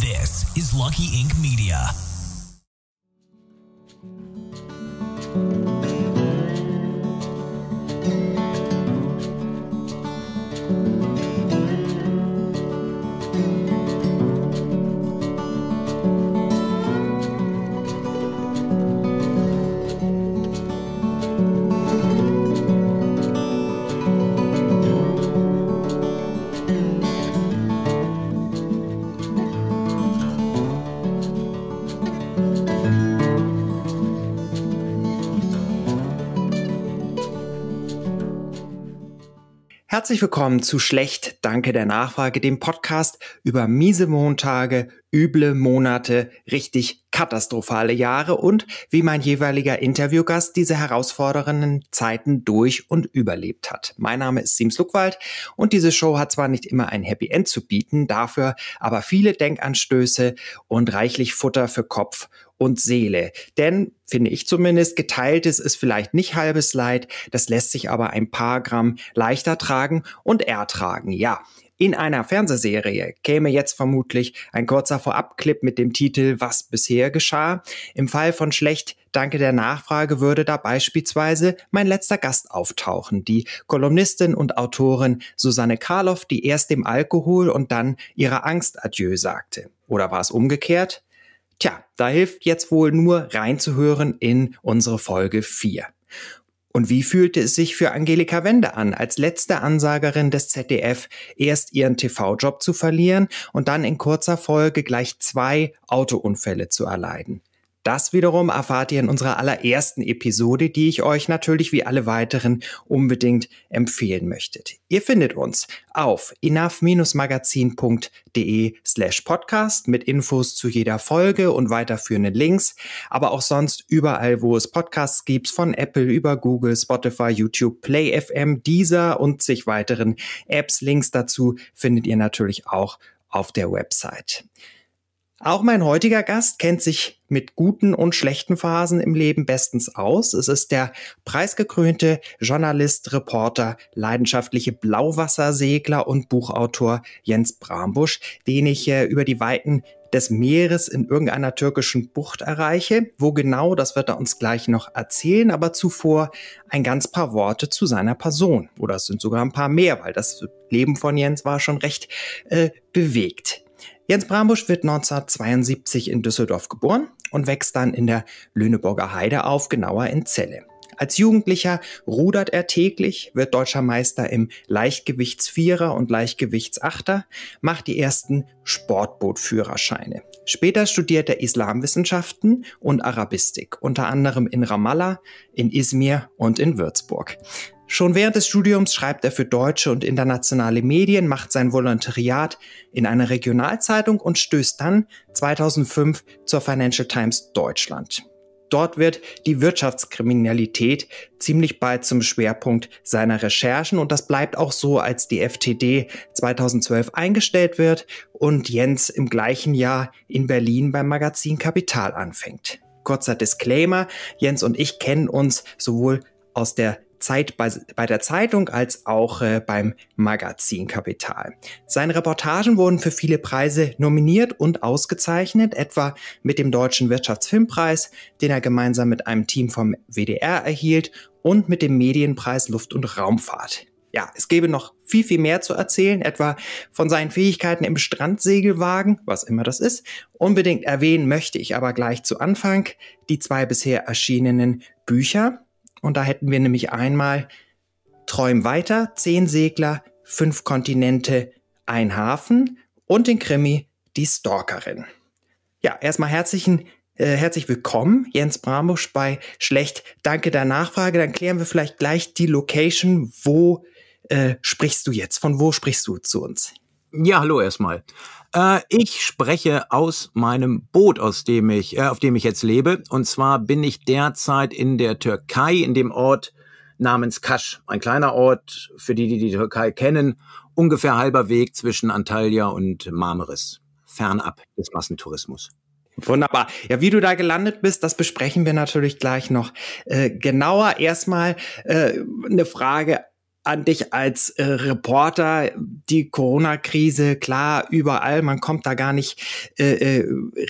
This is Lucky Ink Media. Herzlich willkommen zu Schlecht, danke der Nachfrage, dem Podcast über miese Montage, üble Monate, richtig katastrophale Jahre und wie mein jeweiliger Interviewgast diese herausfordernden Zeiten durch und überlebt hat. Mein Name ist Sims Luckwald und diese Show hat zwar nicht immer ein Happy End zu bieten, dafür aber viele Denkanstöße und reichlich Futter für Kopf und Seele. Denn, finde ich zumindest, geteiltes ist vielleicht nicht halbes Leid, das lässt sich aber ein paar Gramm leichter tragen und ertragen. Ja, in einer Fernsehserie käme jetzt vermutlich ein kurzer Vorabclip mit dem Titel Was bisher geschah. Im Fall von Schlecht Danke der Nachfrage würde da beispielsweise mein letzter Gast auftauchen, die Kolumnistin und Autorin Susanne Karloff, die erst dem Alkohol und dann ihrer Angst Adieu sagte. Oder war es umgekehrt? Tja, da hilft jetzt wohl nur reinzuhören in unsere Folge 4. Und wie fühlte es sich für Angelika Wende an, als letzte Ansagerin des ZDF erst ihren TV-Job zu verlieren und dann in kurzer Folge gleich zwei Autounfälle zu erleiden? Das wiederum erfahrt ihr in unserer allerersten Episode, die ich euch natürlich wie alle weiteren unbedingt empfehlen möchtet. Ihr findet uns auf enough-magazin.de slash podcast mit Infos zu jeder Folge und weiterführenden Links, aber auch sonst überall, wo es Podcasts gibt, von Apple über Google, Spotify, YouTube, Play FM, Deezer und sich weiteren Apps. Links dazu findet ihr natürlich auch auf der Website. Auch mein heutiger Gast kennt sich mit guten und schlechten Phasen im Leben bestens aus. Es ist der preisgekrönte Journalist, Reporter, leidenschaftliche Blauwassersegler und Buchautor Jens Brambusch, den ich äh, über die Weiten des Meeres in irgendeiner türkischen Bucht erreiche. Wo genau, das wird er uns gleich noch erzählen, aber zuvor ein ganz paar Worte zu seiner Person. Oder es sind sogar ein paar mehr, weil das Leben von Jens war schon recht äh, bewegt. Jens Brambusch wird 1972 in Düsseldorf geboren und wächst dann in der Lüneburger Heide auf, genauer in Celle. Als Jugendlicher rudert er täglich, wird deutscher Meister im Leichtgewichtsvierer und Leichtgewichtsachter, macht die ersten Sportbootführerscheine. Später studiert er Islamwissenschaften und Arabistik, unter anderem in Ramallah, in Izmir und in Würzburg. Schon während des Studiums schreibt er für deutsche und internationale Medien, macht sein Volontariat in einer Regionalzeitung und stößt dann 2005 zur Financial Times Deutschland. Dort wird die Wirtschaftskriminalität ziemlich bald zum Schwerpunkt seiner Recherchen und das bleibt auch so, als die FTD 2012 eingestellt wird und Jens im gleichen Jahr in Berlin beim Magazin Kapital anfängt. Kurzer Disclaimer, Jens und ich kennen uns sowohl aus der Zeit bei, bei der Zeitung als auch äh, beim Magazin Kapital. Seine Reportagen wurden für viele Preise nominiert und ausgezeichnet, etwa mit dem Deutschen Wirtschaftsfilmpreis, den er gemeinsam mit einem Team vom WDR erhielt und mit dem Medienpreis Luft- und Raumfahrt. Ja, es gäbe noch viel, viel mehr zu erzählen, etwa von seinen Fähigkeiten im Strandsegelwagen, was immer das ist. Unbedingt erwähnen möchte ich aber gleich zu Anfang die zwei bisher erschienenen Bücher. Und da hätten wir nämlich einmal Träum weiter, zehn Segler, fünf Kontinente, ein Hafen und den Krimi Die Stalkerin. Ja, erstmal herzlichen äh, herzlich willkommen, Jens Bramusch bei Schlecht. Danke der Nachfrage. Dann klären wir vielleicht gleich die Location. Wo äh, sprichst du jetzt? Von wo sprichst du zu uns? Ja, hallo erstmal. Äh, ich spreche aus meinem Boot, aus dem ich, äh, auf dem ich jetzt lebe. Und zwar bin ich derzeit in der Türkei, in dem Ort namens Kasch. Ein kleiner Ort, für die, die die Türkei kennen, ungefähr halber Weg zwischen Antalya und Marmaris. Fernab des Massentourismus. Wunderbar. Ja, wie du da gelandet bist, das besprechen wir natürlich gleich noch äh, genauer. Erstmal äh, eine Frage an dich als äh, Reporter. Die Corona-Krise, klar, überall, man kommt da gar nicht äh, äh,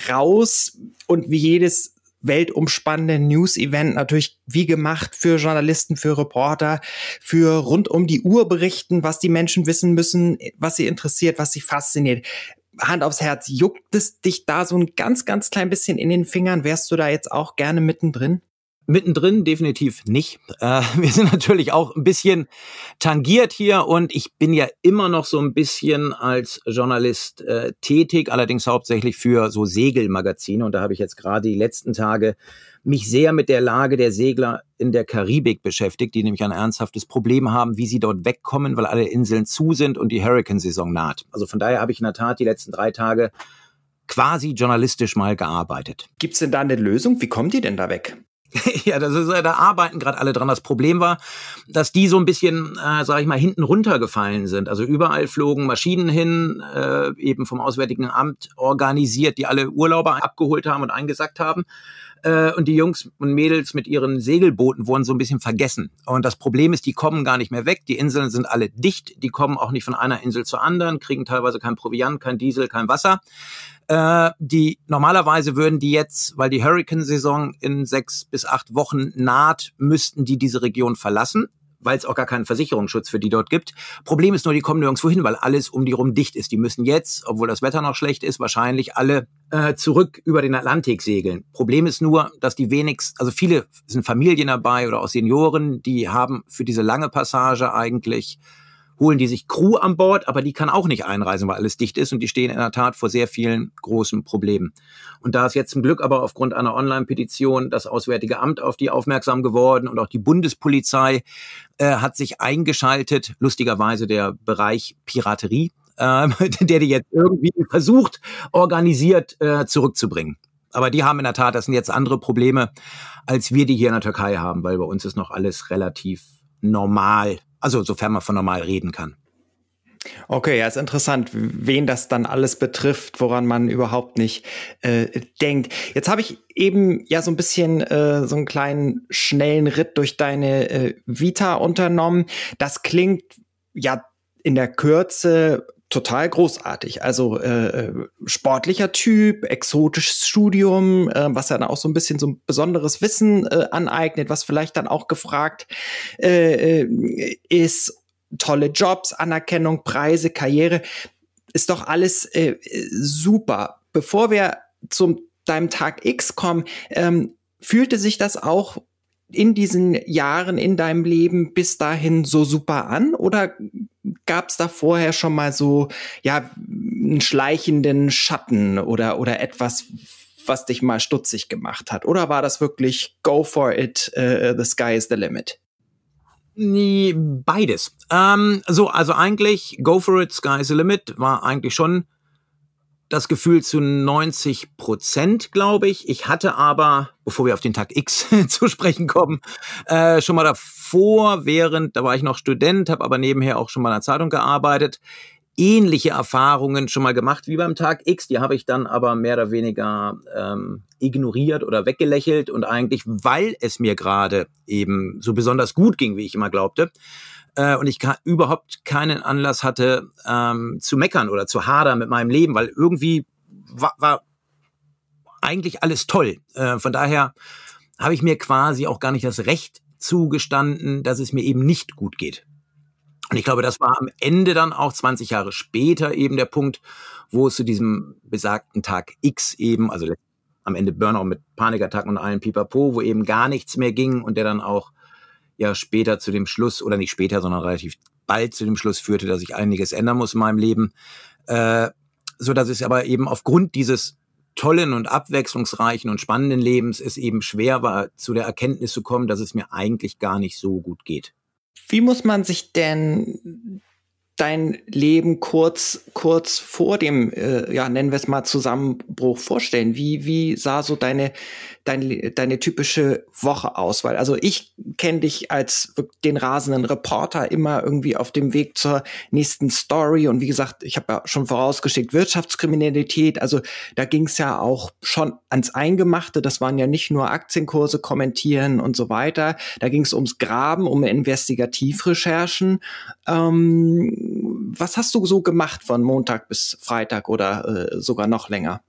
raus. Und wie jedes weltumspannende News-Event natürlich wie gemacht für Journalisten, für Reporter, für rund um die Uhr berichten, was die Menschen wissen müssen, was sie interessiert, was sie fasziniert. Hand aufs Herz, juckt es dich da so ein ganz, ganz klein bisschen in den Fingern? Wärst du da jetzt auch gerne mittendrin? Mittendrin definitiv nicht. Äh, wir sind natürlich auch ein bisschen tangiert hier und ich bin ja immer noch so ein bisschen als Journalist äh, tätig, allerdings hauptsächlich für so Segelmagazine und da habe ich jetzt gerade die letzten Tage mich sehr mit der Lage der Segler in der Karibik beschäftigt, die nämlich ein ernsthaftes Problem haben, wie sie dort wegkommen, weil alle Inseln zu sind und die Hurricane-Saison naht. Also von daher habe ich in der Tat die letzten drei Tage quasi journalistisch mal gearbeitet. Gibt es denn da eine Lösung? Wie kommen die denn da weg? ja, das ist, äh, da arbeiten gerade alle dran. Das Problem war, dass die so ein bisschen, äh, sage ich mal, hinten runtergefallen sind. Also überall flogen Maschinen hin, äh, eben vom Auswärtigen Amt organisiert, die alle Urlauber abgeholt haben und eingesackt haben äh, und die Jungs und Mädels mit ihren Segelbooten wurden so ein bisschen vergessen. Und das Problem ist, die kommen gar nicht mehr weg. Die Inseln sind alle dicht, die kommen auch nicht von einer Insel zur anderen, kriegen teilweise kein Proviant, kein Diesel, kein Wasser. Äh, die normalerweise würden die jetzt, weil die Hurricane-Saison in sechs bis acht Wochen naht, müssten die diese Region verlassen weil es auch gar keinen Versicherungsschutz für die dort gibt. Problem ist nur, die kommen nirgendwo hin, weil alles um die rum dicht ist. Die müssen jetzt, obwohl das Wetter noch schlecht ist, wahrscheinlich alle äh, zurück über den Atlantik segeln. Problem ist nur, dass die wenigstens, also viele sind Familien dabei oder auch Senioren, die haben für diese lange Passage eigentlich holen die sich Crew an Bord, aber die kann auch nicht einreisen, weil alles dicht ist und die stehen in der Tat vor sehr vielen großen Problemen. Und da ist jetzt zum Glück aber aufgrund einer Online-Petition das Auswärtige Amt auf die aufmerksam geworden und auch die Bundespolizei äh, hat sich eingeschaltet, lustigerweise der Bereich Piraterie, äh, der die jetzt irgendwie versucht, organisiert äh, zurückzubringen. Aber die haben in der Tat, das sind jetzt andere Probleme, als wir die hier in der Türkei haben, weil bei uns ist noch alles relativ normal also sofern man von normal reden kann. Okay, ja, ist interessant, wen das dann alles betrifft, woran man überhaupt nicht äh, denkt. Jetzt habe ich eben ja so ein bisschen äh, so einen kleinen schnellen Ritt durch deine äh, Vita unternommen. Das klingt ja in der Kürze total großartig. Also äh, äh, sportlicher Typ, exotisches Studium, äh, was dann auch so ein bisschen so ein besonderes Wissen äh, aneignet, was vielleicht dann auch gefragt äh, äh ist. Tolle Jobs, Anerkennung, Preise, Karriere. Ist doch alles äh, äh super. Bevor wir zum deinem Tag X kommen, ähm, fühlte sich das auch in diesen Jahren in deinem Leben bis dahin so super an? Oder gab es da vorher schon mal so, ja, einen schleichenden Schatten oder, oder etwas, was dich mal stutzig gemacht hat? Oder war das wirklich go for it, uh, the sky is the limit? Nee, beides. Ähm, so, also eigentlich go for it, sky is the limit war eigentlich schon das Gefühl zu 90 Prozent, glaube ich. Ich hatte aber, bevor wir auf den Tag X zu sprechen kommen, äh, schon mal davor, während, da war ich noch Student, habe aber nebenher auch schon mal in der Zeitung gearbeitet, ähnliche Erfahrungen schon mal gemacht wie beim Tag X. Die habe ich dann aber mehr oder weniger ähm, ignoriert oder weggelächelt und eigentlich, weil es mir gerade eben so besonders gut ging, wie ich immer glaubte, äh, und ich überhaupt keinen Anlass hatte ähm, zu meckern oder zu hadern mit meinem Leben, weil irgendwie war, war eigentlich alles toll. Äh, von daher habe ich mir quasi auch gar nicht das Recht zugestanden, dass es mir eben nicht gut geht. Und ich glaube, das war am Ende dann auch 20 Jahre später eben der Punkt, wo es zu diesem besagten Tag X eben, also am Ende Burnout mit Panikattacken und allen Pipapo, wo eben gar nichts mehr ging und der dann auch ja später zu dem Schluss, oder nicht später, sondern relativ bald zu dem Schluss führte, dass ich einiges ändern muss in meinem Leben. Äh, so dass es aber eben aufgrund dieses tollen und abwechslungsreichen und spannenden Lebens es eben schwer war, zu der Erkenntnis zu kommen, dass es mir eigentlich gar nicht so gut geht. Wie muss man sich denn dein Leben kurz, kurz vor dem, äh, ja, nennen wir es mal Zusammenbruch vorstellen? Wie, wie sah so deine, deine, deine typische Woche aus? Weil, also ich kenne dich als den rasenden Reporter immer irgendwie auf dem Weg zur nächsten Story. Und wie gesagt, ich habe ja schon vorausgeschickt Wirtschaftskriminalität. Also da ging es ja auch schon ans Eingemachte. Das waren ja nicht nur Aktienkurse kommentieren und so weiter. Da ging es ums Graben, um Investigativrecherchen. Ähm, was hast du so gemacht von Montag bis Freitag oder äh, sogar noch länger?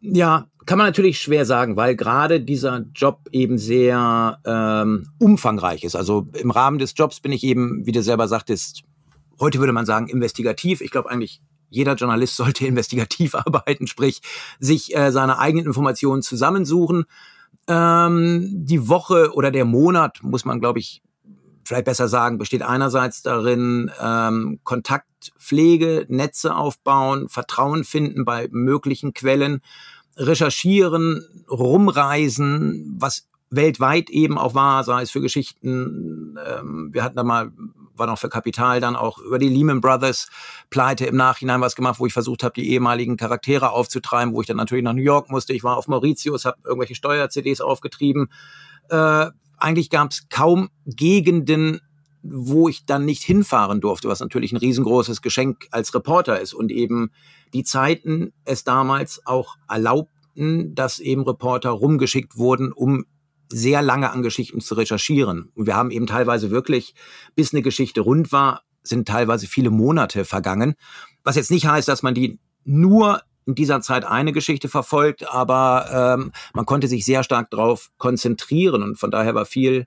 Ja, kann man natürlich schwer sagen, weil gerade dieser Job eben sehr ähm, umfangreich ist. Also im Rahmen des Jobs bin ich eben, wie du selber sagtest, heute würde man sagen, investigativ. Ich glaube eigentlich jeder Journalist sollte investigativ arbeiten, sprich sich äh, seine eigenen Informationen zusammensuchen. Ähm, die Woche oder der Monat, muss man, glaube ich, vielleicht besser sagen, besteht einerseits darin, ähm, Kontaktpflege, Netze aufbauen, Vertrauen finden bei möglichen Quellen, recherchieren, rumreisen, was weltweit eben auch war, sei es für Geschichten, ähm, wir hatten da mal, war noch für Kapital dann auch über die Lehman Brothers Pleite im Nachhinein was gemacht, wo ich versucht habe, die ehemaligen Charaktere aufzutreiben, wo ich dann natürlich nach New York musste. Ich war auf Mauritius, habe irgendwelche Steuer-CDs aufgetrieben. Äh, eigentlich gab es kaum Gegenden, wo ich dann nicht hinfahren durfte, was natürlich ein riesengroßes Geschenk als Reporter ist und eben die Zeiten es damals auch erlaubten, dass eben Reporter rumgeschickt wurden, um sehr lange an Geschichten zu recherchieren. Und wir haben eben teilweise wirklich, bis eine Geschichte rund war, sind teilweise viele Monate vergangen. Was jetzt nicht heißt, dass man die nur in dieser Zeit eine Geschichte verfolgt, aber ähm, man konnte sich sehr stark darauf konzentrieren und von daher war viel,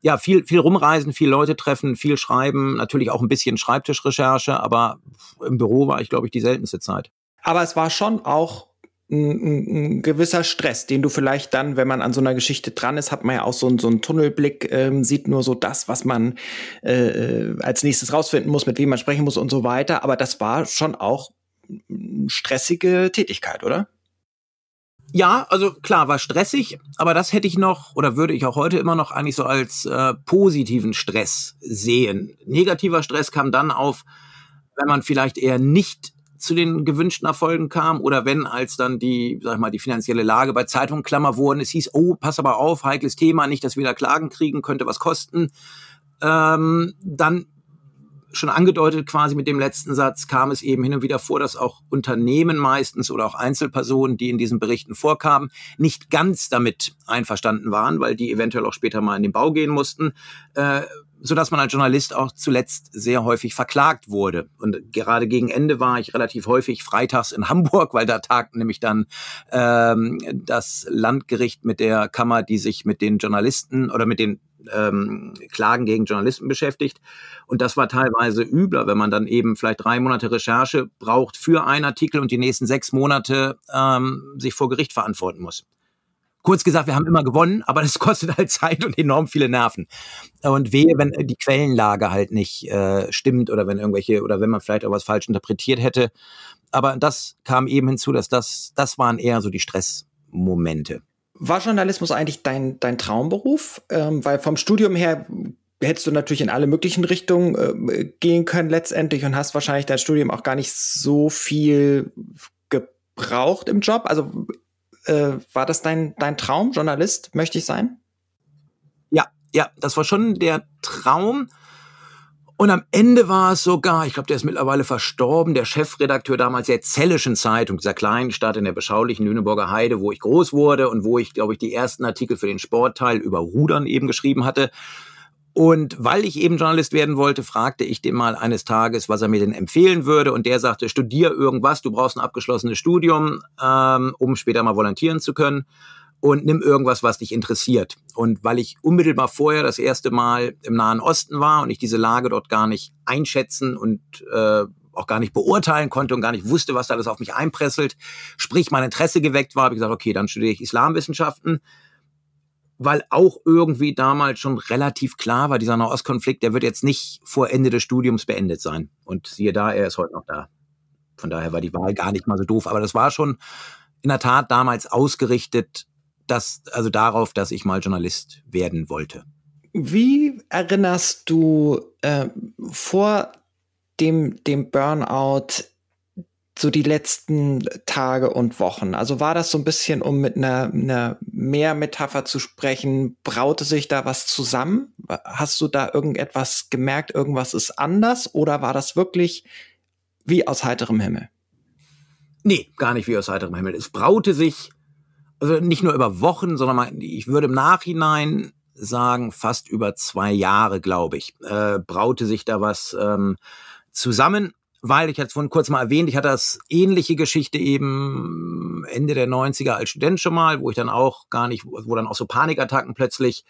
ja, viel, viel rumreisen, viel Leute treffen, viel schreiben, natürlich auch ein bisschen Schreibtischrecherche, aber im Büro war ich, glaube ich, die seltenste Zeit. Aber es war schon auch ein, ein, gewisser Stress, den du vielleicht dann, wenn man an so einer Geschichte dran ist, hat man ja auch so, einen, so einen Tunnelblick, ähm, sieht nur so das, was man äh, äh, als nächstes rausfinden muss, mit wem man sprechen muss und so weiter. Aber das war schon auch stressige Tätigkeit, oder? Ja, also klar, war stressig, aber das hätte ich noch oder würde ich auch heute immer noch eigentlich so als äh, positiven Stress sehen. Negativer Stress kam dann auf, wenn man vielleicht eher nicht zu den gewünschten Erfolgen kam oder wenn als dann die, sag ich mal, die finanzielle Lage bei Zeitungen Klammer wurden, es hieß, oh, pass aber auf, heikles Thema, nicht, dass wir da Klagen kriegen, könnte was kosten, ähm, dann schon angedeutet quasi mit dem letzten Satz, kam es eben hin und wieder vor, dass auch Unternehmen meistens oder auch Einzelpersonen, die in diesen Berichten vorkamen, nicht ganz damit einverstanden waren, weil die eventuell auch später mal in den Bau gehen mussten. Äh, so dass man als Journalist auch zuletzt sehr häufig verklagt wurde. Und gerade gegen Ende war ich relativ häufig freitags in Hamburg, weil da tagt nämlich dann ähm, das Landgericht mit der Kammer, die sich mit den Journalisten oder mit den ähm, Klagen gegen Journalisten beschäftigt. Und das war teilweise übler, wenn man dann eben vielleicht drei Monate Recherche braucht für einen Artikel und die nächsten sechs Monate ähm, sich vor Gericht verantworten muss. Kurz gesagt, wir haben immer gewonnen, aber das kostet halt Zeit und enorm viele Nerven. Und wehe, wenn die Quellenlage halt nicht äh, stimmt oder wenn irgendwelche oder wenn man vielleicht auch was falsch interpretiert hätte. Aber das kam eben hinzu, dass das, das waren eher so die Stressmomente. War Journalismus eigentlich dein, dein Traumberuf? Ähm, weil vom Studium her hättest du natürlich in alle möglichen Richtungen äh, gehen können letztendlich und hast wahrscheinlich dein Studium auch gar nicht so viel gebraucht im Job. Also äh, war das dein, dein Traum, Journalist möchte ich sein? Ja, ja, das war schon der Traum. Und am Ende war es sogar, ich glaube, der ist mittlerweile verstorben, der Chefredakteur damals der Zellischen Zeitung, dieser kleinen Stadt in der beschaulichen Lüneburger Heide, wo ich groß wurde und wo ich, glaube ich, die ersten Artikel für den Sportteil über Rudern eben geschrieben hatte. Und weil ich eben Journalist werden wollte, fragte ich den mal eines Tages, was er mir denn empfehlen würde. Und der sagte, studier irgendwas, du brauchst ein abgeschlossenes Studium, ähm, um später mal volontieren zu können und nimm irgendwas, was dich interessiert. Und weil ich unmittelbar vorher das erste Mal im Nahen Osten war und ich diese Lage dort gar nicht einschätzen und äh, auch gar nicht beurteilen konnte und gar nicht wusste, was da alles auf mich einpresselt, sprich mein Interesse geweckt war, habe ich gesagt, okay, dann studiere ich Islamwissenschaften, weil auch irgendwie damals schon relativ klar war, dieser Nahostkonflikt, der wird jetzt nicht vor Ende des Studiums beendet sein. Und siehe da, er ist heute noch da. Von daher war die Wahl gar nicht mal so doof, aber das war schon in der Tat damals ausgerichtet das, also darauf, dass ich mal Journalist werden wollte. Wie erinnerst du äh, vor dem, dem Burnout so die letzten Tage und Wochen? Also war das so ein bisschen, um mit einer, einer Meermetapher zu sprechen, braute sich da was zusammen? Hast du da irgendetwas gemerkt, irgendwas ist anders? Oder war das wirklich wie aus heiterem Himmel? Nee, gar nicht wie aus heiterem Himmel. Es braute sich also nicht nur über Wochen, sondern mal, ich würde im Nachhinein sagen, fast über zwei Jahre, glaube ich, äh, braute sich da was ähm, zusammen. Weil, ich jetzt vorhin kurz mal erwähnt, ich hatte das ähnliche Geschichte eben Ende der 90er als Student schon mal, wo ich dann auch gar nicht, wo dann auch so Panikattacken plötzlich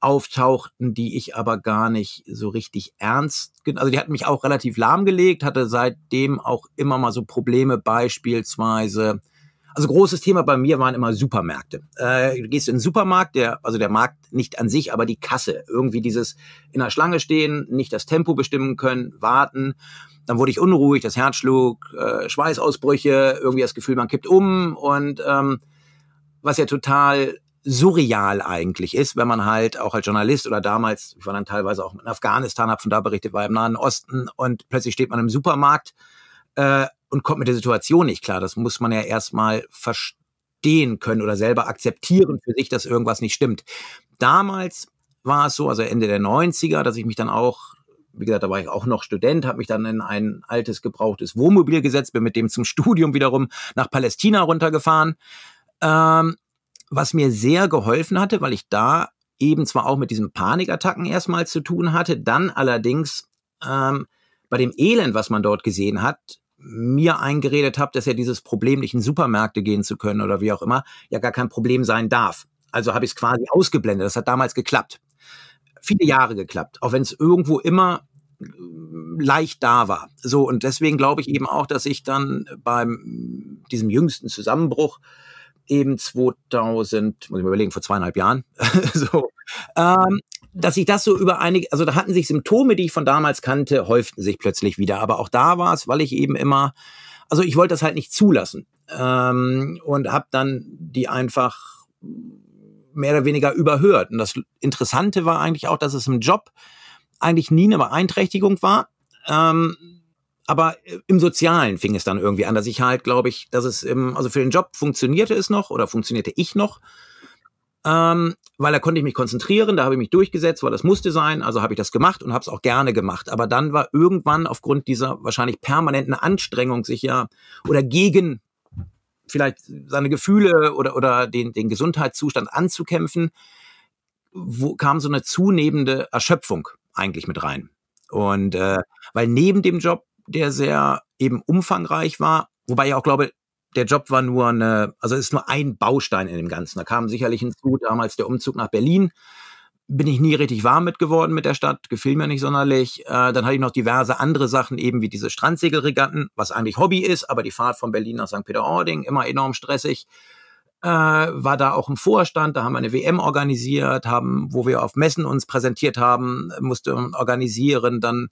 auftauchten, die ich aber gar nicht so richtig ernst, also die hatten mich auch relativ lahmgelegt, hatte seitdem auch immer mal so Probleme beispielsweise also großes Thema bei mir waren immer Supermärkte. Äh, du gehst in den Supermarkt, der, also der Markt nicht an sich, aber die Kasse. Irgendwie dieses in der Schlange stehen, nicht das Tempo bestimmen können, warten. Dann wurde ich unruhig, das Herz schlug, äh, Schweißausbrüche, irgendwie das Gefühl, man kippt um. Und ähm, was ja total surreal eigentlich ist, wenn man halt auch als Journalist oder damals, ich war dann teilweise auch in Afghanistan, habe von da berichtet, war im Nahen Osten und plötzlich steht man im Supermarkt äh, und kommt mit der Situation nicht klar. Das muss man ja erstmal verstehen können oder selber akzeptieren für sich, dass irgendwas nicht stimmt. Damals war es so, also Ende der 90er, dass ich mich dann auch wie gesagt, da war ich auch noch Student, habe mich dann in ein altes gebrauchtes Wohnmobil gesetzt, bin mit dem zum Studium wiederum nach Palästina runtergefahren, ähm, was mir sehr geholfen hatte, weil ich da eben zwar auch mit diesen Panikattacken erstmals zu tun hatte, dann allerdings ähm, bei dem Elend, was man dort gesehen hat, mir eingeredet habe, dass ja dieses Problem, nicht in Supermärkte gehen zu können oder wie auch immer, ja gar kein Problem sein darf. Also habe ich es quasi ausgeblendet. Das hat damals geklappt. Viele Jahre geklappt, auch wenn es irgendwo immer äh, leicht da war. So, und deswegen glaube ich eben auch, dass ich dann beim diesem jüngsten Zusammenbruch eben 2000, muss ich mir überlegen, vor zweieinhalb Jahren, so, ähm, dass sich das so über einige, also da hatten sich Symptome, die ich von damals kannte, häuften sich plötzlich wieder. Aber auch da war es, weil ich eben immer, also ich wollte das halt nicht zulassen ähm, und habe dann die einfach mehr oder weniger überhört. Und das Interessante war eigentlich auch, dass es im Job eigentlich nie eine Beeinträchtigung war. Ähm, aber im Sozialen fing es dann irgendwie an, dass ich halt, glaube ich, dass es im, also für den Job funktionierte es noch oder funktionierte ich noch. Ähm, weil da konnte ich mich konzentrieren, da habe ich mich durchgesetzt, weil das musste sein, also habe ich das gemacht und habe es auch gerne gemacht. Aber dann war irgendwann aufgrund dieser wahrscheinlich permanenten Anstrengung sich ja oder gegen vielleicht seine Gefühle oder, oder den, den Gesundheitszustand anzukämpfen, wo kam so eine zunehmende Erschöpfung eigentlich mit rein. Und äh, weil neben dem Job, der sehr eben umfangreich war, wobei ich auch glaube, der Job war nur eine, also ist nur ein Baustein in dem Ganzen. Da kam sicherlich hinzu damals der Umzug nach Berlin. Bin ich nie richtig warm mit geworden mit der Stadt, gefiel mir nicht sonderlich. Äh, dann hatte ich noch diverse andere Sachen, eben wie diese Strandsegelregatten, was eigentlich Hobby ist, aber die Fahrt von Berlin nach St. Peter-Ording immer enorm stressig. Äh, war da auch im Vorstand, da haben wir eine WM organisiert, haben, wo wir auf Messen uns präsentiert haben, musste organisieren, dann,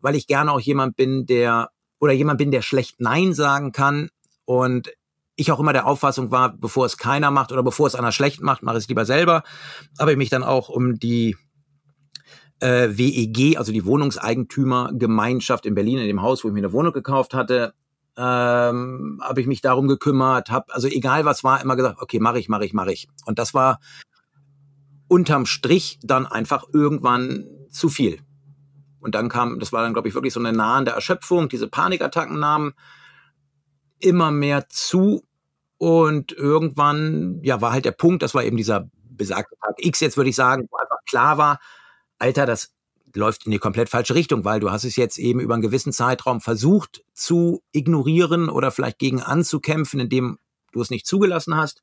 weil ich gerne auch jemand bin, der oder jemand bin, der schlecht Nein sagen kann, und ich auch immer der Auffassung war, bevor es keiner macht oder bevor es einer schlecht macht, mache ich es lieber selber. Habe ich mich dann auch um die äh, WEG, also die Wohnungseigentümergemeinschaft in Berlin, in dem Haus, wo ich mir eine Wohnung gekauft hatte, ähm, habe ich mich darum gekümmert, habe also egal was war, immer gesagt, okay, mache ich, mache ich, mache ich. Und das war unterm Strich dann einfach irgendwann zu viel. Und dann kam, das war dann, glaube ich, wirklich so eine nahende Erschöpfung, diese Panikattacken nahmen immer mehr zu und irgendwann, ja, war halt der Punkt, das war eben dieser besagte Tag X, jetzt würde ich sagen, wo einfach klar war, Alter, das läuft in die komplett falsche Richtung, weil du hast es jetzt eben über einen gewissen Zeitraum versucht zu ignorieren oder vielleicht gegen anzukämpfen, indem du es nicht zugelassen hast,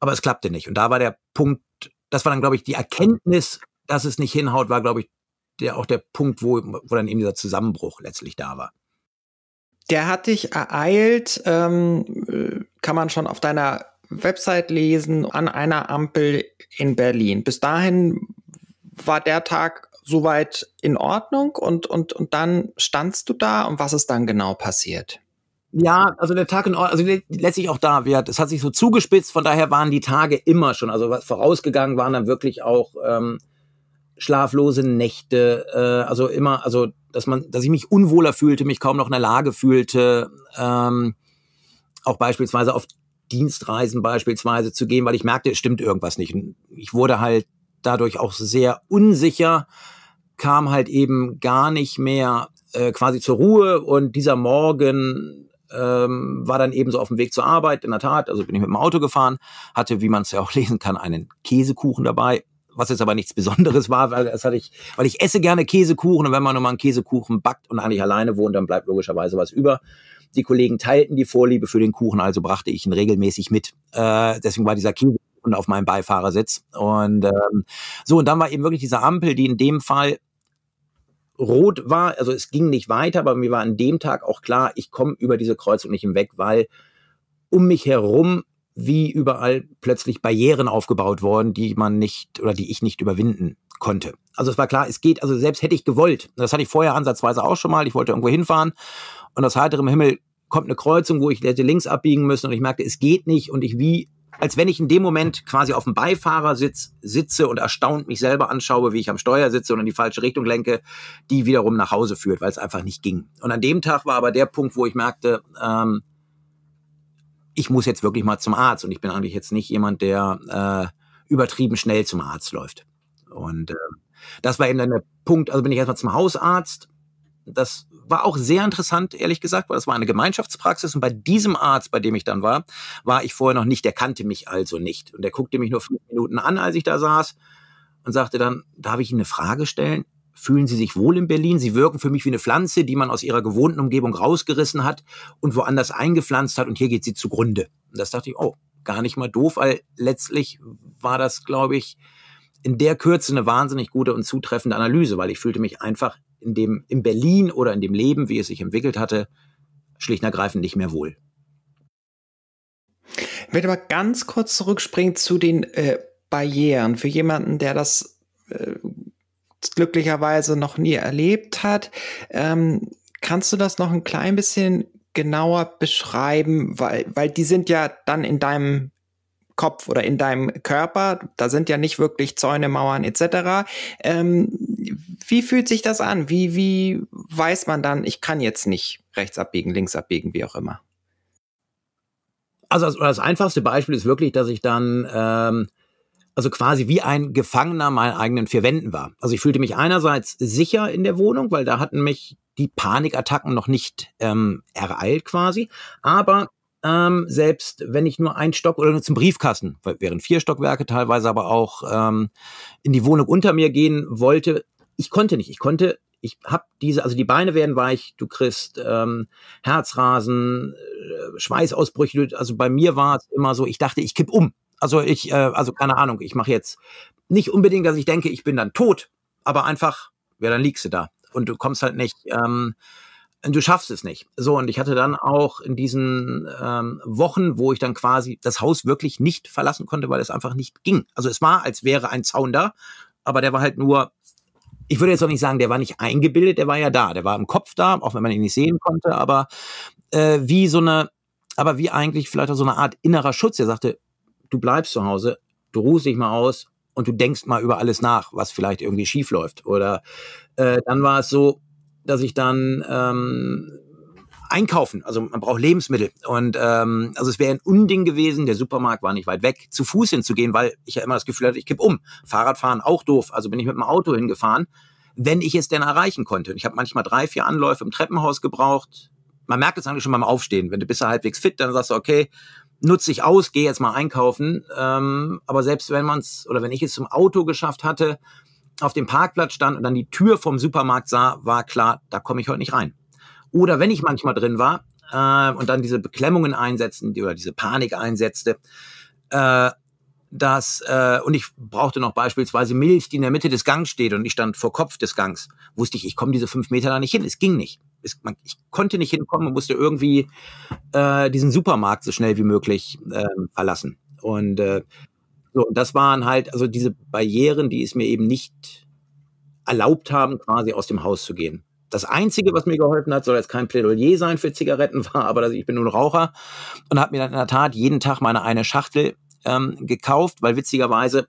aber es klappte nicht. Und da war der Punkt, das war dann, glaube ich, die Erkenntnis, dass es nicht hinhaut, war, glaube ich, der, auch der Punkt, wo, wo dann eben dieser Zusammenbruch letztlich da war. Der hat dich ereilt, ähm, äh, kann man schon auf deiner Website lesen, an einer Ampel in Berlin. Bis dahin war der Tag soweit in Ordnung und, und, und dann standst du da und was ist dann genau passiert? Ja, also der Tag in Ordnung, also letztlich auch da, es hat sich so zugespitzt, von daher waren die Tage immer schon, also vorausgegangen waren dann wirklich auch ähm, schlaflose Nächte, äh, also immer, also dass man, dass ich mich unwohler fühlte, mich kaum noch in der Lage fühlte, ähm, auch beispielsweise auf Dienstreisen beispielsweise zu gehen, weil ich merkte, es stimmt irgendwas nicht. ich wurde halt dadurch auch sehr unsicher, kam halt eben gar nicht mehr äh, quasi zur Ruhe und dieser Morgen ähm, war dann eben so auf dem Weg zur Arbeit, in der Tat, also bin ich mit dem Auto gefahren, hatte, wie man es ja auch lesen kann, einen Käsekuchen dabei, was jetzt aber nichts Besonderes war, weil das hatte ich, weil ich esse gerne Käsekuchen und wenn man nur mal einen Käsekuchen backt und eigentlich alleine wohnt, dann bleibt logischerweise was über. Die Kollegen teilten die Vorliebe für den Kuchen, also brachte ich ihn regelmäßig mit. Äh, deswegen war dieser Käsekuchen auf meinem Beifahrersitz. Und ähm, so, und dann war eben wirklich diese Ampel, die in dem Fall rot war. Also es ging nicht weiter, aber mir war an dem Tag auch klar, ich komme über diese Kreuzung nicht hinweg, weil um mich herum wie überall plötzlich Barrieren aufgebaut worden, die man nicht oder die ich nicht überwinden konnte. Also es war klar, es geht, also selbst hätte ich gewollt, das hatte ich vorher ansatzweise auch schon mal, ich wollte irgendwo hinfahren und aus heiterem Himmel kommt eine Kreuzung, wo ich hätte links abbiegen müssen und ich merkte, es geht nicht und ich wie, als wenn ich in dem Moment quasi auf dem Beifahrersitz sitze und erstaunt mich selber anschaue, wie ich am Steuer sitze und in die falsche Richtung lenke, die wiederum nach Hause führt, weil es einfach nicht ging. Und an dem Tag war aber der Punkt, wo ich merkte, ähm, ich muss jetzt wirklich mal zum Arzt und ich bin eigentlich jetzt nicht jemand, der äh, übertrieben schnell zum Arzt läuft. Und äh, das war eben dann der Punkt, also bin ich erstmal zum Hausarzt. Das war auch sehr interessant, ehrlich gesagt, weil das war eine Gemeinschaftspraxis und bei diesem Arzt, bei dem ich dann war, war ich vorher noch nicht, der kannte mich also nicht. Und der guckte mich nur fünf Minuten an, als ich da saß und sagte dann, darf ich Ihnen eine Frage stellen? fühlen Sie sich wohl in Berlin? Sie wirken für mich wie eine Pflanze, die man aus ihrer gewohnten Umgebung rausgerissen hat und woanders eingepflanzt hat und hier geht sie zugrunde. Und das dachte ich, oh, gar nicht mal doof, weil letztlich war das, glaube ich, in der Kürze eine wahnsinnig gute und zutreffende Analyse, weil ich fühlte mich einfach in dem, in Berlin oder in dem Leben, wie es sich entwickelt hatte, schlicht und ergreifend nicht mehr wohl. Ich möchte mal ganz kurz zurückspringen zu den äh, Barrieren. Für jemanden, der das äh, glücklicherweise noch nie erlebt hat. Ähm, kannst du das noch ein klein bisschen genauer beschreiben? Weil, weil die sind ja dann in deinem Kopf oder in deinem Körper. Da sind ja nicht wirklich Zäune, Mauern etc. Ähm, wie fühlt sich das an? Wie, wie weiß man dann, ich kann jetzt nicht rechts abbiegen, links abbiegen, wie auch immer? Also das, das einfachste Beispiel ist wirklich, dass ich dann ähm, also quasi wie ein Gefangener meinen eigenen vier Wänden war. Also ich fühlte mich einerseits sicher in der Wohnung, weil da hatten mich die Panikattacken noch nicht ähm, ereilt quasi, aber ähm, selbst wenn ich nur einen Stock oder nur zum Briefkasten, während vier Stockwerke teilweise aber auch ähm, in die Wohnung unter mir gehen wollte, ich konnte nicht. Ich konnte ich habe diese, also die Beine werden weich, du kriegst ähm, Herzrasen, äh, Schweißausbrüche. Also bei mir war es immer so, ich dachte, ich kipp um. Also ich, äh, also keine Ahnung, ich mache jetzt nicht unbedingt, dass ich denke, ich bin dann tot, aber einfach, ja, dann liegst du da und du kommst halt nicht, ähm, du schaffst es nicht. So, und ich hatte dann auch in diesen ähm, Wochen, wo ich dann quasi das Haus wirklich nicht verlassen konnte, weil es einfach nicht ging. Also es war, als wäre ein Zaun da, aber der war halt nur, ich würde jetzt auch nicht sagen, der war nicht eingebildet, der war ja da, der war im Kopf da, auch wenn man ihn nicht sehen konnte, aber äh, wie so eine, aber wie eigentlich vielleicht auch so eine Art innerer Schutz, der sagte, du bleibst zu Hause, du ruhst dich mal aus und du denkst mal über alles nach, was vielleicht irgendwie schief läuft. Oder äh, dann war es so, dass ich dann ähm, einkaufen. Also man braucht Lebensmittel. Und ähm, also es wäre ein Unding gewesen, der Supermarkt war nicht weit weg, zu Fuß hinzugehen, weil ich ja immer das Gefühl hatte, ich kipp um. Fahrradfahren auch doof. Also bin ich mit dem Auto hingefahren, wenn ich es denn erreichen konnte. Und ich habe manchmal drei, vier Anläufe im Treppenhaus gebraucht. Man merkt es eigentlich schon beim Aufstehen. Wenn du bist ja halbwegs fit, dann sagst du, okay, nutze ich aus, gehe jetzt mal einkaufen. Ähm, aber selbst wenn man es oder wenn ich es zum Auto geschafft hatte, auf dem Parkplatz stand und dann die Tür vom Supermarkt sah, war klar, da komme ich heute nicht rein. Oder wenn ich manchmal drin war äh, und dann diese Beklemmungen einsetzten die, oder diese Panik einsetzte, äh, dass, äh, und ich brauchte noch beispielsweise Milch, die in der Mitte des Gangs steht und ich stand vor Kopf des Gangs, wusste ich, ich komme diese fünf Meter da nicht hin, es ging nicht es, man, ich konnte nicht hinkommen und musste irgendwie äh, diesen Supermarkt so schnell wie möglich äh, verlassen. Und äh, so, das waren halt also diese Barrieren, die es mir eben nicht erlaubt haben, quasi aus dem Haus zu gehen. Das Einzige, was mir geholfen hat, soll jetzt kein Plädoyer sein für Zigaretten, war aber, dass ich bin nun Raucher und habe mir dann in der Tat jeden Tag meine eine Schachtel ähm, gekauft, weil witzigerweise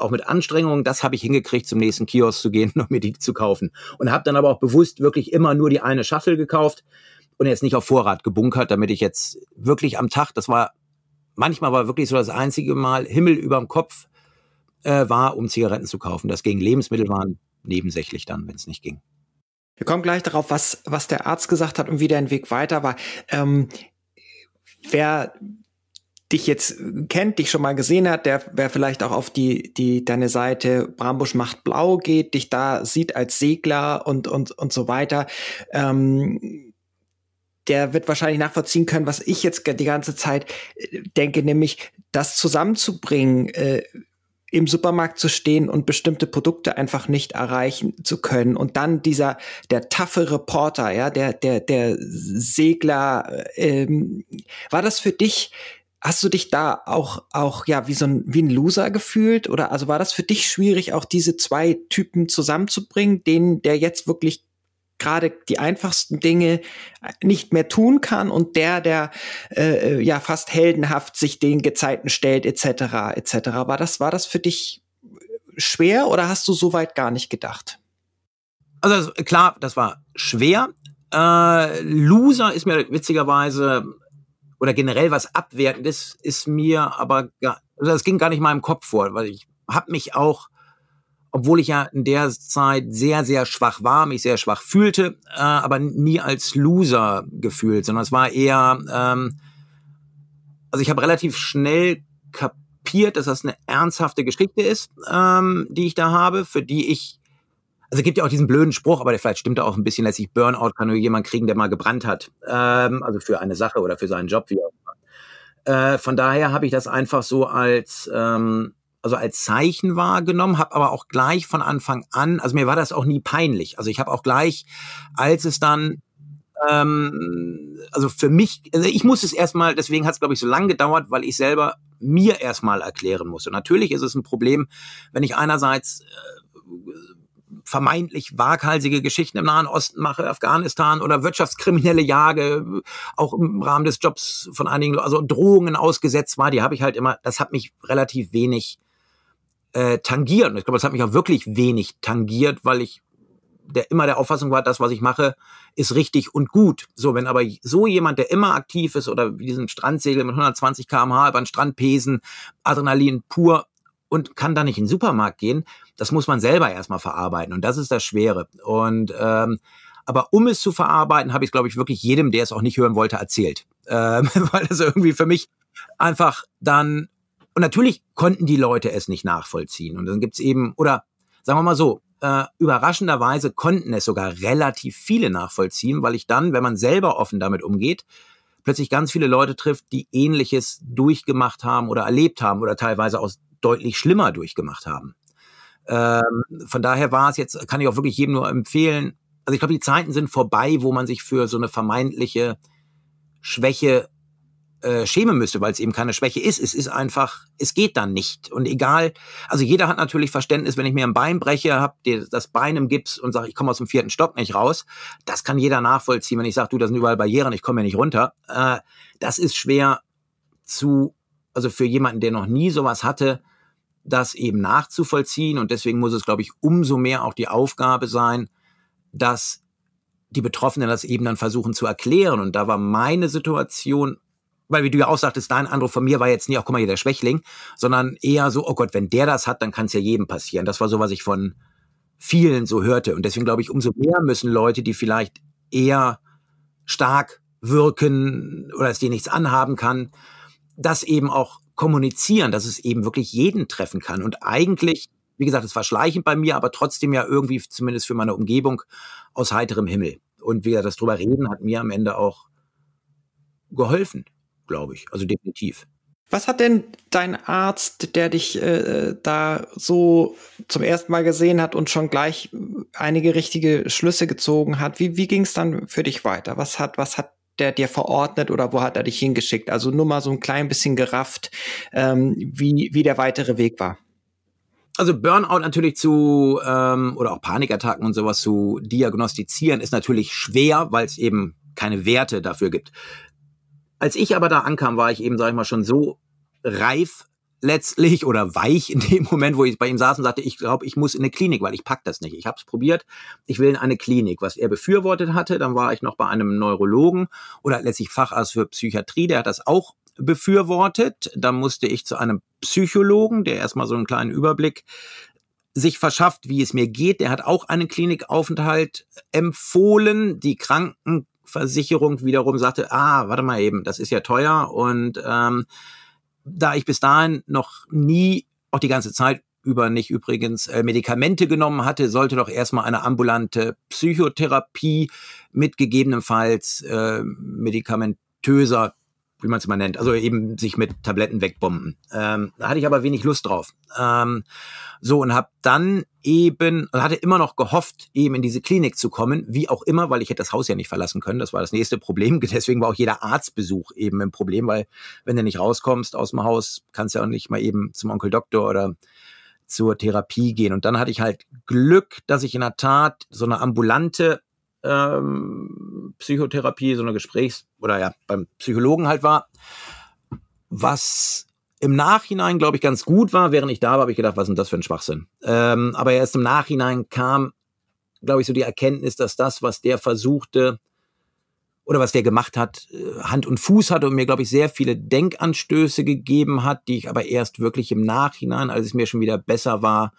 auch mit Anstrengungen, das habe ich hingekriegt, zum nächsten Kiosk zu gehen und mir die zu kaufen. Und habe dann aber auch bewusst wirklich immer nur die eine Schachtel gekauft und jetzt nicht auf Vorrat gebunkert, damit ich jetzt wirklich am Tag, das war manchmal war wirklich so das einzige Mal Himmel überm Kopf äh, war, um Zigaretten zu kaufen. Das ging. Lebensmittel waren nebensächlich dann, wenn es nicht ging. Wir kommen gleich darauf, was, was der Arzt gesagt hat und wie dein Weg weiter war. Ähm, wer dich jetzt äh, kennt, dich schon mal gesehen hat, der wer vielleicht auch auf die die deine Seite Brambusch macht blau geht, dich da sieht als Segler und und und so weiter. Ähm, der wird wahrscheinlich nachvollziehen können, was ich jetzt die ganze Zeit äh, denke, nämlich das zusammenzubringen, äh, im Supermarkt zu stehen und bestimmte Produkte einfach nicht erreichen zu können und dann dieser der taffe Reporter, ja, der der der Segler, äh, ähm, war das für dich Hast du dich da auch, auch ja, wie so ein, wie ein Loser gefühlt? Oder also war das für dich schwierig, auch diese zwei Typen zusammenzubringen, den, der jetzt wirklich gerade die einfachsten Dinge äh, nicht mehr tun kann und der, der äh, äh ja fast heldenhaft sich den Gezeiten stellt, etc. etc. War das, war das für dich äh, schwer oder hast du so weit gar nicht gedacht? Also klar, das war schwer. Äh, Loser ist mir witzigerweise oder generell was Abwertendes ist mir aber, gar, also das ging gar nicht mal im Kopf vor, weil ich habe mich auch, obwohl ich ja in der Zeit sehr, sehr schwach war, mich sehr schwach fühlte, äh, aber nie als Loser gefühlt, sondern es war eher, ähm, also ich habe relativ schnell kapiert, dass das eine ernsthafte Geschichte ist, ähm, die ich da habe, für die ich also gibt ja auch diesen blöden Spruch, aber der vielleicht stimmt auch ein bisschen letztlich, Burnout kann nur jemand kriegen, der mal gebrannt hat. Ähm, also für eine Sache oder für seinen Job, wie auch immer. Äh, von daher habe ich das einfach so als, ähm, also als Zeichen wahrgenommen, habe aber auch gleich von Anfang an, also mir war das auch nie peinlich. Also ich habe auch gleich, als es dann ähm, also für mich, also ich muss es erstmal, deswegen hat es, glaube ich, so lange gedauert, weil ich selber mir erstmal erklären musste. Natürlich ist es ein Problem, wenn ich einerseits äh, vermeintlich waghalsige Geschichten im Nahen Osten mache, Afghanistan oder Wirtschaftskriminelle jage, auch im Rahmen des Jobs von einigen, also Drohungen ausgesetzt war, die habe ich halt immer, das hat mich relativ wenig äh, tangiert. Und ich glaube, das hat mich auch wirklich wenig tangiert, weil ich der immer der Auffassung war, das, was ich mache, ist richtig und gut. So, wenn aber so jemand, der immer aktiv ist oder wie diesen Strandsegel mit 120 kmh über den Strand pesen, Adrenalin pur und kann da nicht in den Supermarkt gehen, das muss man selber erstmal verarbeiten und das ist das Schwere. Und ähm, aber um es zu verarbeiten, habe ich, glaube ich, wirklich jedem, der es auch nicht hören wollte, erzählt. Ähm, weil das irgendwie für mich einfach dann. Und natürlich konnten die Leute es nicht nachvollziehen. Und dann gibt's eben, oder sagen wir mal so, äh, überraschenderweise konnten es sogar relativ viele nachvollziehen, weil ich dann, wenn man selber offen damit umgeht, plötzlich ganz viele Leute trifft, die ähnliches durchgemacht haben oder erlebt haben oder teilweise auch deutlich schlimmer durchgemacht haben. Ähm, von daher war es jetzt, kann ich auch wirklich jedem nur empfehlen. Also ich glaube, die Zeiten sind vorbei, wo man sich für so eine vermeintliche Schwäche äh, schämen müsste, weil es eben keine Schwäche ist. Es ist einfach, es geht dann nicht. Und egal, also jeder hat natürlich Verständnis, wenn ich mir ein Bein breche, habe das Bein im Gips und sage, ich komme aus dem vierten Stock nicht raus. Das kann jeder nachvollziehen, wenn ich sage, du, das sind überall Barrieren, ich komme hier nicht runter. Äh, das ist schwer zu, also für jemanden, der noch nie sowas hatte, das eben nachzuvollziehen. Und deswegen muss es, glaube ich, umso mehr auch die Aufgabe sein, dass die Betroffenen das eben dann versuchen zu erklären. Und da war meine Situation, weil wie du ja auch sagtest, dein Anruf von mir war jetzt nicht, auch guck mal hier der Schwächling, sondern eher so, oh Gott, wenn der das hat, dann kann es ja jedem passieren. Das war so, was ich von vielen so hörte. Und deswegen glaube ich, umso mehr müssen Leute, die vielleicht eher stark wirken oder es dir nichts anhaben kann, das eben auch kommunizieren, dass es eben wirklich jeden treffen kann. Und eigentlich, wie gesagt, es war schleichend bei mir, aber trotzdem ja irgendwie zumindest für meine Umgebung aus heiterem Himmel. Und wie gesagt, das drüber reden hat mir am Ende auch geholfen, glaube ich. Also definitiv. Was hat denn dein Arzt, der dich äh, da so zum ersten Mal gesehen hat und schon gleich einige richtige Schlüsse gezogen hat, wie, wie ging es dann für dich weiter? Was hat, was hat der dir verordnet oder wo hat er dich hingeschickt? Also nur mal so ein klein bisschen gerafft, ähm, wie, wie der weitere Weg war. Also Burnout natürlich zu ähm, oder auch Panikattacken und sowas zu diagnostizieren ist natürlich schwer, weil es eben keine Werte dafür gibt. Als ich aber da ankam, war ich eben, sag ich mal, schon so reif letztlich oder weich in dem Moment, wo ich bei ihm saß und sagte, ich glaube, ich muss in eine Klinik, weil ich pack das nicht. Ich habe es probiert, ich will in eine Klinik. Was er befürwortet hatte, dann war ich noch bei einem Neurologen oder letztlich Facharzt für Psychiatrie, der hat das auch befürwortet. Dann musste ich zu einem Psychologen, der erstmal so einen kleinen Überblick sich verschafft, wie es mir geht. Der hat auch einen Klinikaufenthalt empfohlen. Die Krankenversicherung wiederum sagte, ah, warte mal eben, das ist ja teuer und ähm, da ich bis dahin noch nie, auch die ganze Zeit über nicht übrigens äh, Medikamente genommen hatte, sollte doch erstmal eine ambulante Psychotherapie mit gegebenenfalls äh, medikamentöser wie man es mal nennt, also eben sich mit Tabletten wegbomben. Ähm, da hatte ich aber wenig Lust drauf. Ähm, so und habe dann eben, hatte immer noch gehofft, eben in diese Klinik zu kommen, wie auch immer, weil ich hätte das Haus ja nicht verlassen können. Das war das nächste Problem. Deswegen war auch jeder Arztbesuch eben ein Problem, weil wenn du nicht rauskommst aus dem Haus, kannst du ja auch nicht mal eben zum Onkel Doktor oder zur Therapie gehen. Und dann hatte ich halt Glück, dass ich in der Tat so eine ambulante ähm, Psychotherapie, so eine Gesprächs- oder ja, beim Psychologen halt war. Was im Nachhinein, glaube ich, ganz gut war. Während ich da war, habe ich gedacht, was ist denn das für ein Schwachsinn? Ähm, aber erst im Nachhinein kam, glaube ich, so die Erkenntnis, dass das, was der versuchte oder was der gemacht hat, äh, Hand und Fuß hatte und mir, glaube ich, sehr viele Denkanstöße gegeben hat, die ich aber erst wirklich im Nachhinein, als es mir schon wieder besser war,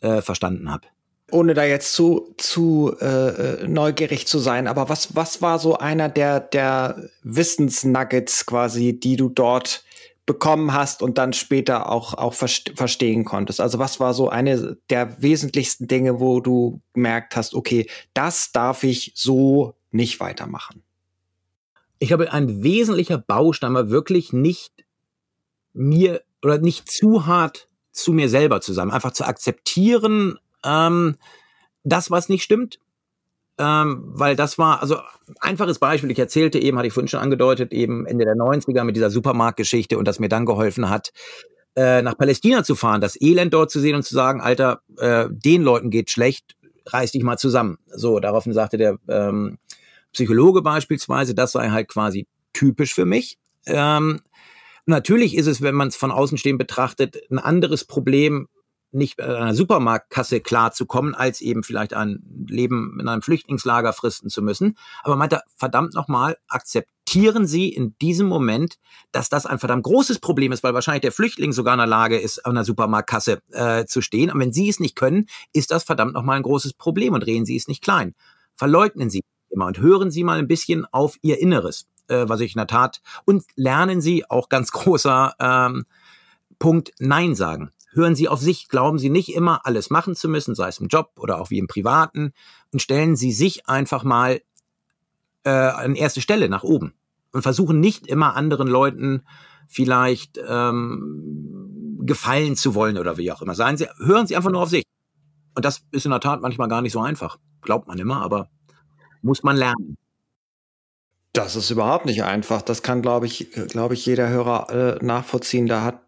äh, verstanden habe ohne da jetzt zu, zu äh, äh, neugierig zu sein, aber was, was war so einer der, der Wissensnuggets quasi, die du dort bekommen hast und dann später auch, auch verstehen konntest? Also was war so eine der wesentlichsten Dinge, wo du gemerkt hast, okay, das darf ich so nicht weitermachen? Ich glaube, ein wesentlicher Baustein war wirklich nicht mir oder nicht zu hart zu mir selber zu sein, einfach zu akzeptieren, ähm, das, was nicht stimmt, ähm, weil das war, also einfaches Beispiel, ich erzählte eben, hatte ich vorhin schon angedeutet, eben Ende der 90er mit dieser Supermarktgeschichte und das mir dann geholfen hat, äh, nach Palästina zu fahren, das Elend dort zu sehen und zu sagen, Alter, äh, den Leuten geht schlecht, reiß dich mal zusammen. So, daraufhin sagte der ähm, Psychologe beispielsweise, das sei halt quasi typisch für mich. Ähm, natürlich ist es, wenn man es von außen stehen betrachtet, ein anderes Problem, nicht äh, an einer Supermarktkasse klarzukommen, als eben vielleicht ein Leben in einem Flüchtlingslager fristen zu müssen. Aber meinte, verdammt nochmal, akzeptieren Sie in diesem Moment, dass das ein verdammt großes Problem ist, weil wahrscheinlich der Flüchtling sogar in der Lage ist, an einer Supermarktkasse äh, zu stehen. Und wenn Sie es nicht können, ist das verdammt nochmal ein großes Problem und reden Sie es nicht klein. Verleugnen Sie immer und hören Sie mal ein bisschen auf Ihr Inneres, äh, was ich in der Tat, und lernen Sie auch ganz großer ähm, Punkt Nein sagen hören Sie auf sich, glauben Sie nicht immer, alles machen zu müssen, sei es im Job oder auch wie im Privaten, und stellen Sie sich einfach mal äh, an erste Stelle nach oben und versuchen nicht immer anderen Leuten vielleicht ähm, gefallen zu wollen oder wie auch immer. Seien Sie, hören Sie einfach nur auf sich. Und das ist in der Tat manchmal gar nicht so einfach. Glaubt man immer, aber muss man lernen. Das ist überhaupt nicht einfach. Das kann, glaube ich, glaube ich, jeder Hörer äh, nachvollziehen. Da hat,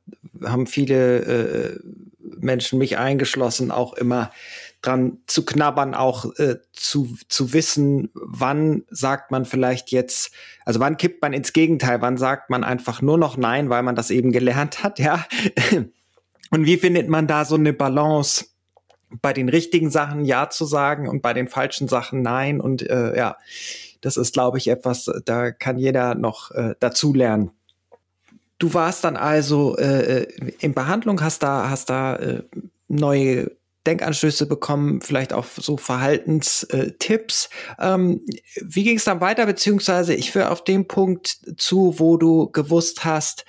haben viele äh, Menschen, mich eingeschlossen, auch immer dran zu knabbern, auch äh, zu, zu wissen, wann sagt man vielleicht jetzt, also wann kippt man ins Gegenteil, wann sagt man einfach nur noch Nein, weil man das eben gelernt hat, ja. Und wie findet man da so eine Balance? Bei den richtigen Sachen Ja zu sagen und bei den falschen Sachen Nein und äh, ja. Das ist, glaube ich, etwas, äh, da kann jeder noch äh, dazu Du warst dann also äh, äh, in Behandlung, hast da, hast da äh, neue Denkanstöße bekommen, vielleicht auch so Verhaltenstipps. Ähm, wie ging es dann weiter? Beziehungsweise ich führe auf den Punkt zu, wo du gewusst hast,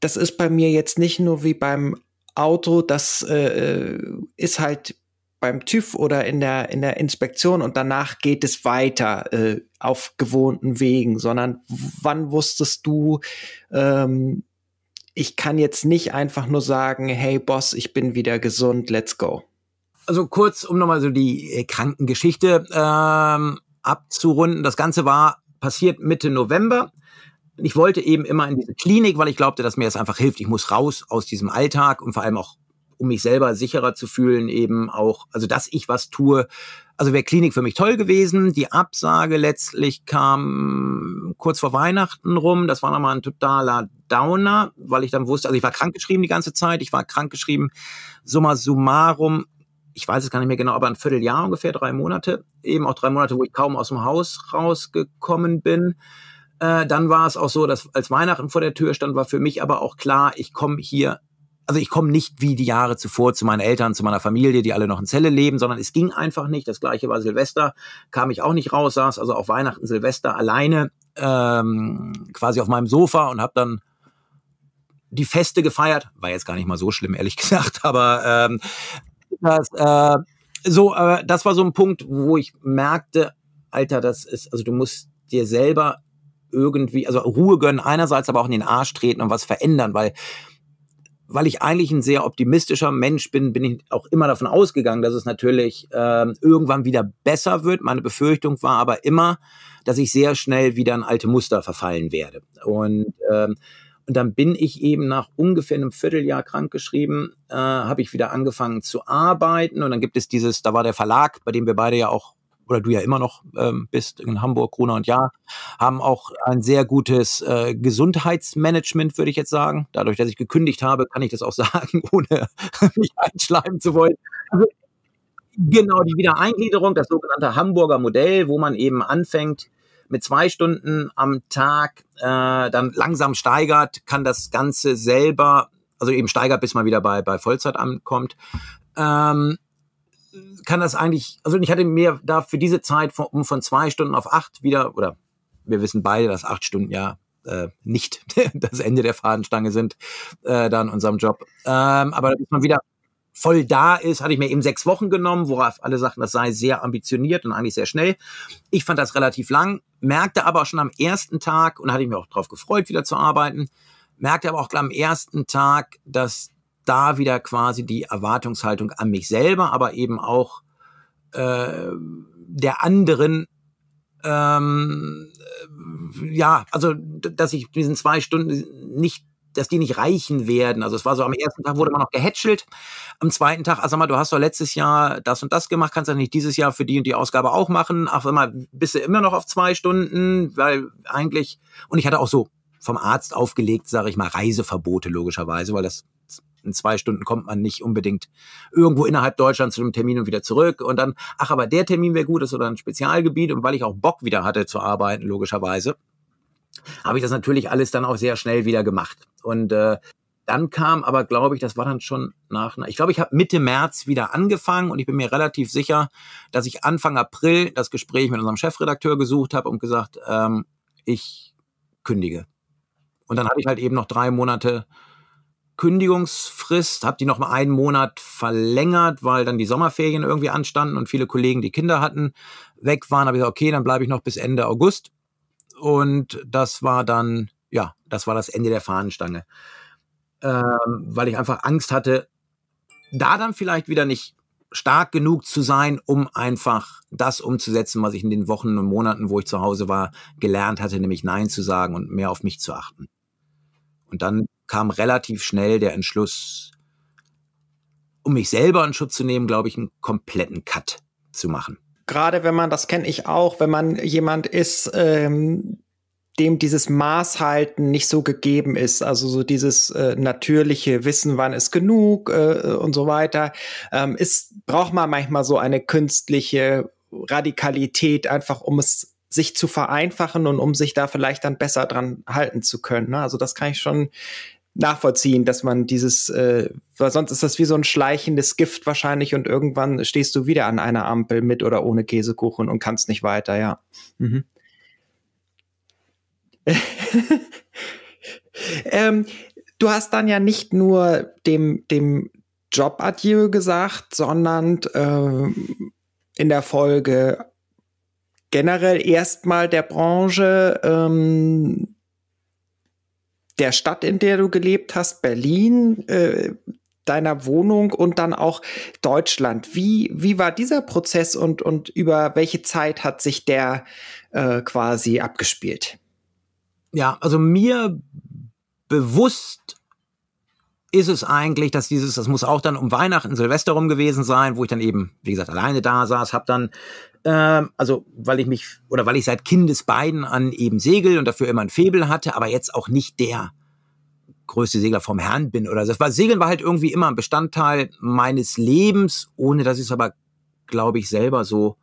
das ist bei mir jetzt nicht nur wie beim Auto, das äh, äh ist halt beim TÜV oder in der, in der Inspektion und danach geht es weiter äh, auf gewohnten Wegen, sondern wann wusstest du, ähm, ich kann jetzt nicht einfach nur sagen, hey Boss, ich bin wieder gesund, let's go. Also kurz, um nochmal so die äh, Krankengeschichte ähm, abzurunden. Das Ganze war passiert Mitte November. Ich wollte eben immer in diese Klinik, weil ich glaubte, dass mir das einfach hilft. Ich muss raus aus diesem Alltag und vor allem auch um mich selber sicherer zu fühlen, eben auch, also dass ich was tue. Also wäre Klinik für mich toll gewesen. Die Absage letztlich kam kurz vor Weihnachten rum. Das war nochmal ein totaler Downer, weil ich dann wusste, also ich war krankgeschrieben die ganze Zeit. Ich war krankgeschrieben, summa summarum ich weiß es gar nicht mehr genau, aber ein Vierteljahr ungefähr, drei Monate, eben auch drei Monate, wo ich kaum aus dem Haus rausgekommen bin. Äh, dann war es auch so, dass als Weihnachten vor der Tür stand, war für mich aber auch klar, ich komme hier also ich komme nicht wie die Jahre zuvor zu meinen Eltern, zu meiner Familie, die alle noch in Zelle leben, sondern es ging einfach nicht. Das gleiche war Silvester, kam ich auch nicht raus, saß also auf Weihnachten, Silvester alleine ähm, quasi auf meinem Sofa und habe dann die Feste gefeiert. War jetzt gar nicht mal so schlimm, ehrlich gesagt, aber ähm, das, äh, so, äh, das war so ein Punkt, wo ich merkte, Alter, das ist, also du musst dir selber irgendwie, also Ruhe gönnen einerseits, aber auch in den Arsch treten und was verändern, weil weil ich eigentlich ein sehr optimistischer Mensch bin, bin ich auch immer davon ausgegangen, dass es natürlich äh, irgendwann wieder besser wird. Meine Befürchtung war aber immer, dass ich sehr schnell wieder in alte Muster verfallen werde. Und, äh, und dann bin ich eben nach ungefähr einem Vierteljahr krankgeschrieben, äh, habe ich wieder angefangen zu arbeiten. Und dann gibt es dieses, da war der Verlag, bei dem wir beide ja auch oder du ja immer noch ähm, bist in Hamburg, Corona und Ja, haben auch ein sehr gutes äh, Gesundheitsmanagement, würde ich jetzt sagen. Dadurch, dass ich gekündigt habe, kann ich das auch sagen, ohne mich einschleimen zu wollen. Also, genau, die Wiedereingliederung, das sogenannte Hamburger Modell, wo man eben anfängt, mit zwei Stunden am Tag äh, dann langsam steigert, kann das Ganze selber, also eben steigert, bis man wieder bei, bei Vollzeit ankommt. Ähm, kann das eigentlich, also ich hatte mir da für diese Zeit von, um von zwei Stunden auf acht wieder, oder wir wissen beide, dass acht Stunden ja äh, nicht das Ende der Fadenstange sind, äh, da in unserem Job. Ähm, aber dass man wieder voll da ist, hatte ich mir eben sechs Wochen genommen, worauf alle sagten, das sei sehr ambitioniert und eigentlich sehr schnell. Ich fand das relativ lang, merkte aber schon am ersten Tag, und hatte ich mir auch darauf gefreut, wieder zu arbeiten, merkte aber auch am ersten Tag, dass da wieder quasi die Erwartungshaltung an mich selber, aber eben auch äh, der anderen ähm, äh, ja, also dass ich diesen zwei Stunden nicht, dass die nicht reichen werden. Also es war so, am ersten Tag wurde man noch gehätschelt, am zweiten Tag, also sag mal, du hast doch letztes Jahr das und das gemacht, kannst du nicht dieses Jahr für die und die Ausgabe auch machen? Ach sag mal, bist du immer noch auf zwei Stunden, weil eigentlich, und ich hatte auch so vom Arzt aufgelegt, sage ich mal, Reiseverbote logischerweise, weil das in zwei Stunden kommt man nicht unbedingt irgendwo innerhalb Deutschlands zu einem Termin und wieder zurück. Und dann, ach, aber der Termin wäre gut, das ist oder ein Spezialgebiet. Und weil ich auch Bock wieder hatte zu arbeiten, logischerweise, habe ich das natürlich alles dann auch sehr schnell wieder gemacht. Und äh, dann kam aber, glaube ich, das war dann schon nach, ich glaube, ich habe Mitte März wieder angefangen und ich bin mir relativ sicher, dass ich Anfang April das Gespräch mit unserem Chefredakteur gesucht habe und gesagt, ähm, ich kündige. Und dann habe ich halt eben noch drei Monate Kündigungsfrist, habe die noch mal einen Monat verlängert, weil dann die Sommerferien irgendwie anstanden und viele Kollegen, die Kinder hatten, weg waren. Habe ich gesagt, okay, dann bleibe ich noch bis Ende August. Und das war dann, ja, das war das Ende der Fahnenstange. Ähm, weil ich einfach Angst hatte, da dann vielleicht wieder nicht stark genug zu sein, um einfach das umzusetzen, was ich in den Wochen und Monaten, wo ich zu Hause war, gelernt hatte, nämlich Nein zu sagen und mehr auf mich zu achten. Und dann kam relativ schnell der Entschluss, um mich selber in Schutz zu nehmen, glaube ich, einen kompletten Cut zu machen. Gerade wenn man, das kenne ich auch, wenn man jemand ist, ähm, dem dieses Maßhalten nicht so gegeben ist, also so dieses äh, natürliche Wissen, wann ist genug äh, und so weiter, ähm, ist, braucht man manchmal so eine künstliche Radikalität, einfach um es sich zu vereinfachen und um sich da vielleicht dann besser dran halten zu können. Ne? Also das kann ich schon nachvollziehen, dass man dieses, äh, weil sonst ist das wie so ein schleichendes Gift wahrscheinlich und irgendwann stehst du wieder an einer Ampel mit oder ohne Käsekuchen und kannst nicht weiter, ja. Mhm. ähm, du hast dann ja nicht nur dem, dem Job Adieu gesagt, sondern ähm, in der Folge generell erstmal der Branche ähm, der Stadt, in der du gelebt hast, Berlin, äh, deiner Wohnung und dann auch Deutschland. Wie, wie war dieser Prozess und, und über welche Zeit hat sich der äh, quasi abgespielt? Ja, also mir bewusst ist es eigentlich, dass dieses, das muss auch dann um Weihnachten, Silvester rum gewesen sein, wo ich dann eben, wie gesagt, alleine da saß, habe dann ähm, also weil ich mich oder weil ich seit Kindesbeiden an eben Segel und dafür immer ein Febel hatte, aber jetzt auch nicht der größte Segler vom Herrn bin oder so. Das Segeln war halt irgendwie immer ein Bestandteil meines Lebens, ohne dass ich es aber, glaube ich, selber so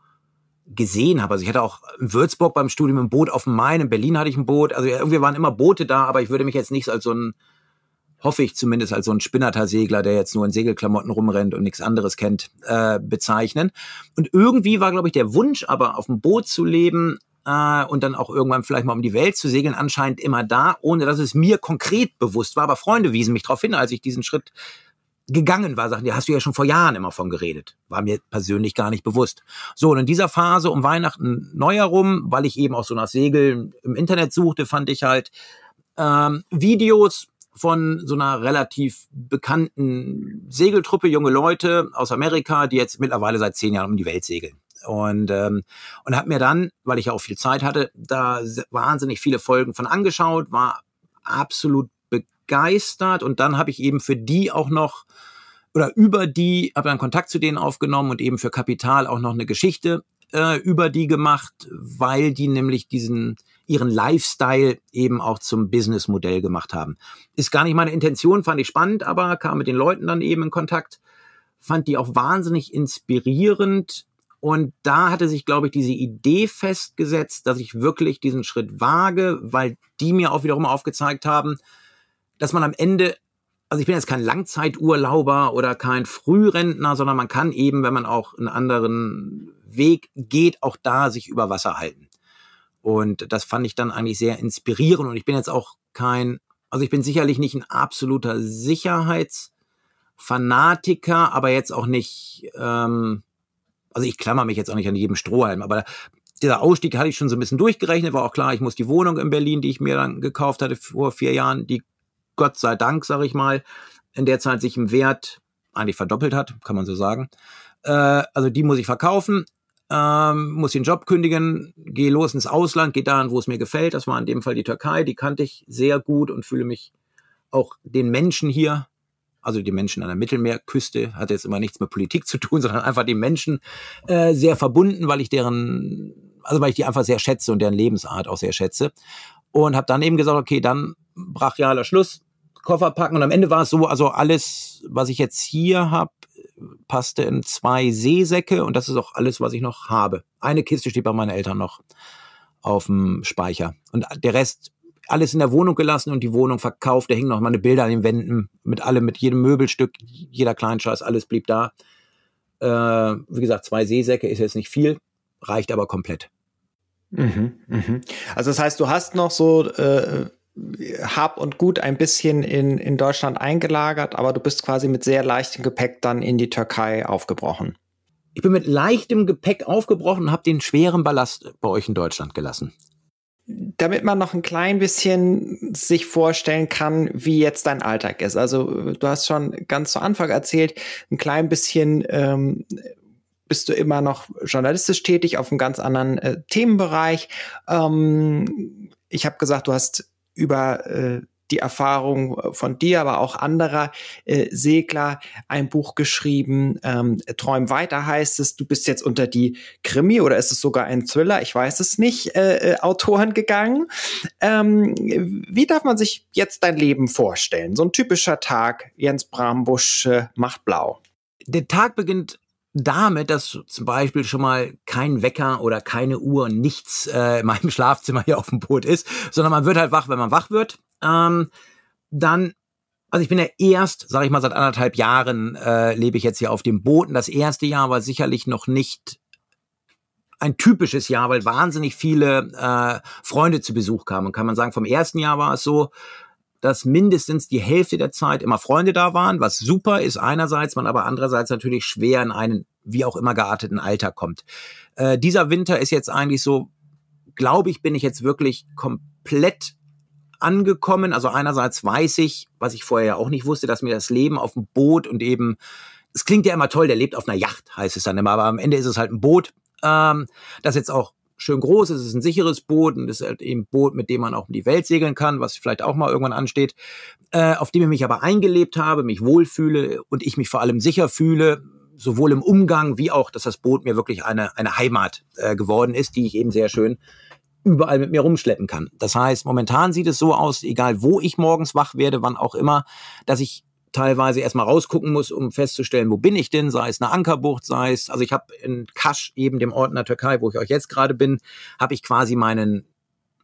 gesehen habe. Also ich hatte auch in Würzburg beim Studium ein Boot auf dem Main, in Berlin hatte ich ein Boot. Also irgendwie waren immer Boote da, aber ich würde mich jetzt nicht als so ein hoffe ich zumindest als so ein Spinnerter-Segler, der jetzt nur in Segelklamotten rumrennt und nichts anderes kennt, äh, bezeichnen. Und irgendwie war, glaube ich, der Wunsch, aber auf dem Boot zu leben äh, und dann auch irgendwann vielleicht mal um die Welt zu segeln, anscheinend immer da, ohne dass es mir konkret bewusst war. Aber Freunde wiesen mich darauf hin, als ich diesen Schritt gegangen war, sagten, ja, hast du ja schon vor Jahren immer von geredet. War mir persönlich gar nicht bewusst. So, und in dieser Phase um Weihnachten neu herum, weil ich eben auch so nach Segeln im Internet suchte, fand ich halt ähm, Videos von so einer relativ bekannten Segeltruppe, junge Leute aus Amerika, die jetzt mittlerweile seit zehn Jahren um die Welt segeln. Und, ähm, und habe mir dann, weil ich ja auch viel Zeit hatte, da wahnsinnig viele Folgen von angeschaut, war absolut begeistert und dann habe ich eben für die auch noch oder über die, habe dann Kontakt zu denen aufgenommen und eben für Kapital auch noch eine Geschichte äh, über die gemacht, weil die nämlich diesen ihren Lifestyle eben auch zum Businessmodell gemacht haben. Ist gar nicht meine Intention, fand ich spannend, aber kam mit den Leuten dann eben in Kontakt, fand die auch wahnsinnig inspirierend. Und da hatte sich, glaube ich, diese Idee festgesetzt, dass ich wirklich diesen Schritt wage, weil die mir auch wiederum aufgezeigt haben, dass man am Ende also ich bin jetzt kein Langzeiturlauber oder kein Frührentner, sondern man kann eben, wenn man auch einen anderen Weg geht, auch da sich über Wasser halten. Und das fand ich dann eigentlich sehr inspirierend. Und ich bin jetzt auch kein, also ich bin sicherlich nicht ein absoluter Sicherheitsfanatiker, aber jetzt auch nicht, ähm, also ich klammer mich jetzt auch nicht an jedem Strohhalm, aber dieser Ausstieg hatte ich schon so ein bisschen durchgerechnet, war auch klar, ich muss die Wohnung in Berlin, die ich mir dann gekauft hatte vor vier Jahren, die Gott sei Dank, sage ich mal, in der Zeit sich im Wert eigentlich verdoppelt hat, kann man so sagen. Äh, also die muss ich verkaufen ähm, muss den Job kündigen, gehe los ins Ausland, gehe dahin, wo es mir gefällt. Das war in dem Fall die Türkei, die kannte ich sehr gut und fühle mich auch den Menschen hier, also die Menschen an der Mittelmeerküste, hat jetzt immer nichts mit Politik zu tun, sondern einfach den Menschen äh, sehr verbunden, weil ich deren, also weil ich die einfach sehr schätze und deren Lebensart auch sehr schätze. Und habe dann eben gesagt, okay, dann brachialer Schluss, Koffer packen und am Ende war es so, also alles, was ich jetzt hier habe, passte in zwei Seesäcke und das ist auch alles, was ich noch habe. Eine Kiste steht bei meinen Eltern noch auf dem Speicher. Und der Rest, alles in der Wohnung gelassen und die Wohnung verkauft. Da hingen noch meine Bilder an den Wänden mit allem, mit jedem Möbelstück, jeder kleinen Scheiß, alles blieb da. Äh, wie gesagt, zwei Seesäcke ist jetzt nicht viel, reicht aber komplett. Mhm, mh. Also das heißt, du hast noch so äh, hab und Gut ein bisschen in, in Deutschland eingelagert, aber du bist quasi mit sehr leichtem Gepäck dann in die Türkei aufgebrochen. Ich bin mit leichtem Gepäck aufgebrochen und habe den schweren Ballast bei euch in Deutschland gelassen. Damit man noch ein klein bisschen sich vorstellen kann, wie jetzt dein Alltag ist. Also du hast schon ganz zu Anfang erzählt, ein klein bisschen ähm, bist du immer noch journalistisch tätig auf einem ganz anderen äh, Themenbereich. Ähm, ich habe gesagt, du hast über äh, die Erfahrung äh, von dir, aber auch anderer äh, Segler ein Buch geschrieben. Ähm, Träum weiter heißt es. Du bist jetzt unter die Krimi oder ist es sogar ein Thriller? Ich weiß es nicht. Äh, äh Autoren gegangen. Ähm, wie darf man sich jetzt dein Leben vorstellen? So ein typischer Tag. Jens Brambusch äh, macht blau. Der Tag beginnt damit, dass zum Beispiel schon mal kein Wecker oder keine Uhr, nichts äh, in meinem Schlafzimmer hier auf dem Boot ist, sondern man wird halt wach, wenn man wach wird, ähm, dann also ich bin ja erst, sage ich mal, seit anderthalb Jahren äh, lebe ich jetzt hier auf dem Boot. Und das erste Jahr war sicherlich noch nicht ein typisches Jahr, weil wahnsinnig viele äh, Freunde zu Besuch kamen. Und kann man sagen, vom ersten Jahr war es so, dass mindestens die Hälfte der Zeit immer Freunde da waren, was super ist einerseits, man aber andererseits natürlich schwer in einen wie auch immer gearteten Alter kommt. Äh, dieser Winter ist jetzt eigentlich so, glaube ich, bin ich jetzt wirklich komplett angekommen. Also einerseits weiß ich, was ich vorher ja auch nicht wusste, dass mir das Leben auf dem Boot und eben, es klingt ja immer toll, der lebt auf einer Yacht, heißt es dann immer, aber am Ende ist es halt ein Boot, ähm, das jetzt auch schön groß, es ist ein sicheres Boot und es ist halt eben ein Boot, mit dem man auch um die Welt segeln kann, was vielleicht auch mal irgendwann ansteht, äh, auf dem ich mich aber eingelebt habe, mich wohlfühle und ich mich vor allem sicher fühle, sowohl im Umgang wie auch, dass das Boot mir wirklich eine, eine Heimat äh, geworden ist, die ich eben sehr schön überall mit mir rumschleppen kann. Das heißt, momentan sieht es so aus, egal wo ich morgens wach werde, wann auch immer, dass ich teilweise erstmal rausgucken muss, um festzustellen, wo bin ich denn, sei es eine Ankerbucht, sei es, also ich habe in Kasch, eben dem Ort in der Türkei, wo ich auch jetzt gerade bin, habe ich quasi meinen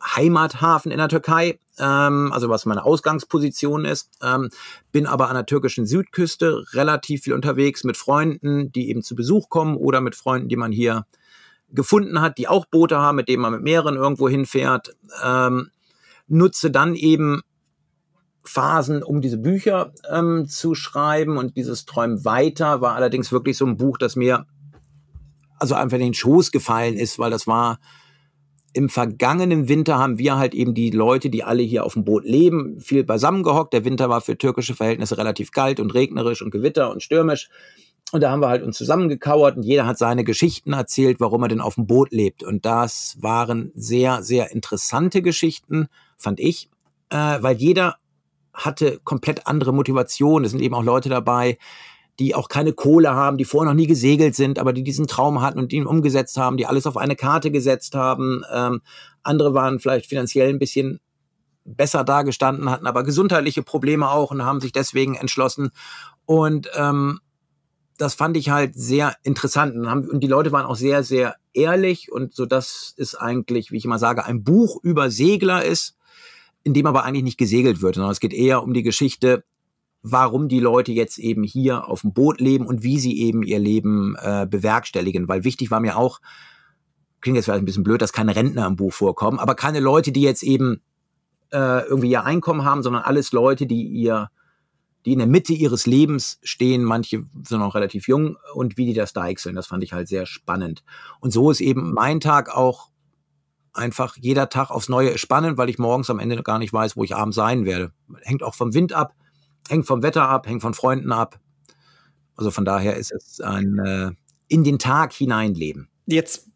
Heimathafen in der Türkei, ähm, also was meine Ausgangsposition ist, ähm, bin aber an der türkischen Südküste relativ viel unterwegs mit Freunden, die eben zu Besuch kommen oder mit Freunden, die man hier gefunden hat, die auch Boote haben, mit denen man mit mehreren irgendwo hinfährt, ähm, nutze dann eben Phasen, um diese Bücher ähm, zu schreiben. Und dieses Träumen weiter war allerdings wirklich so ein Buch, das mir also einfach in den Schoß gefallen ist, weil das war im vergangenen Winter haben wir halt eben die Leute, die alle hier auf dem Boot leben, viel beisammengehockt. Der Winter war für türkische Verhältnisse relativ kalt und regnerisch und gewitter und stürmisch. Und da haben wir halt uns zusammengekauert und jeder hat seine Geschichten erzählt, warum er denn auf dem Boot lebt. Und das waren sehr, sehr interessante Geschichten, fand ich, äh, weil jeder hatte komplett andere Motivation. Es sind eben auch Leute dabei, die auch keine Kohle haben, die vorher noch nie gesegelt sind, aber die diesen Traum hatten und ihn umgesetzt haben, die alles auf eine Karte gesetzt haben. Ähm, andere waren vielleicht finanziell ein bisschen besser dagestanden, hatten aber gesundheitliche Probleme auch und haben sich deswegen entschlossen. Und ähm, das fand ich halt sehr interessant. und die Leute waren auch sehr, sehr ehrlich. Und so, das ist eigentlich, wie ich immer sage, ein Buch über Segler ist in dem aber eigentlich nicht gesegelt wird, sondern es geht eher um die Geschichte, warum die Leute jetzt eben hier auf dem Boot leben und wie sie eben ihr Leben äh, bewerkstelligen. Weil wichtig war mir auch, klingt jetzt vielleicht ein bisschen blöd, dass keine Rentner im Buch vorkommen, aber keine Leute, die jetzt eben äh, irgendwie ihr Einkommen haben, sondern alles Leute, die ihr die in der Mitte ihres Lebens stehen, manche sind auch relativ jung und wie die das deichseln, das fand ich halt sehr spannend. Und so ist eben mein Tag auch einfach jeder Tag aufs Neue spannend, weil ich morgens am Ende gar nicht weiß, wo ich abends sein werde. Hängt auch vom Wind ab, hängt vom Wetter ab, hängt von Freunden ab. Also von daher ist es ein äh, in den Tag hineinleben. Jetzt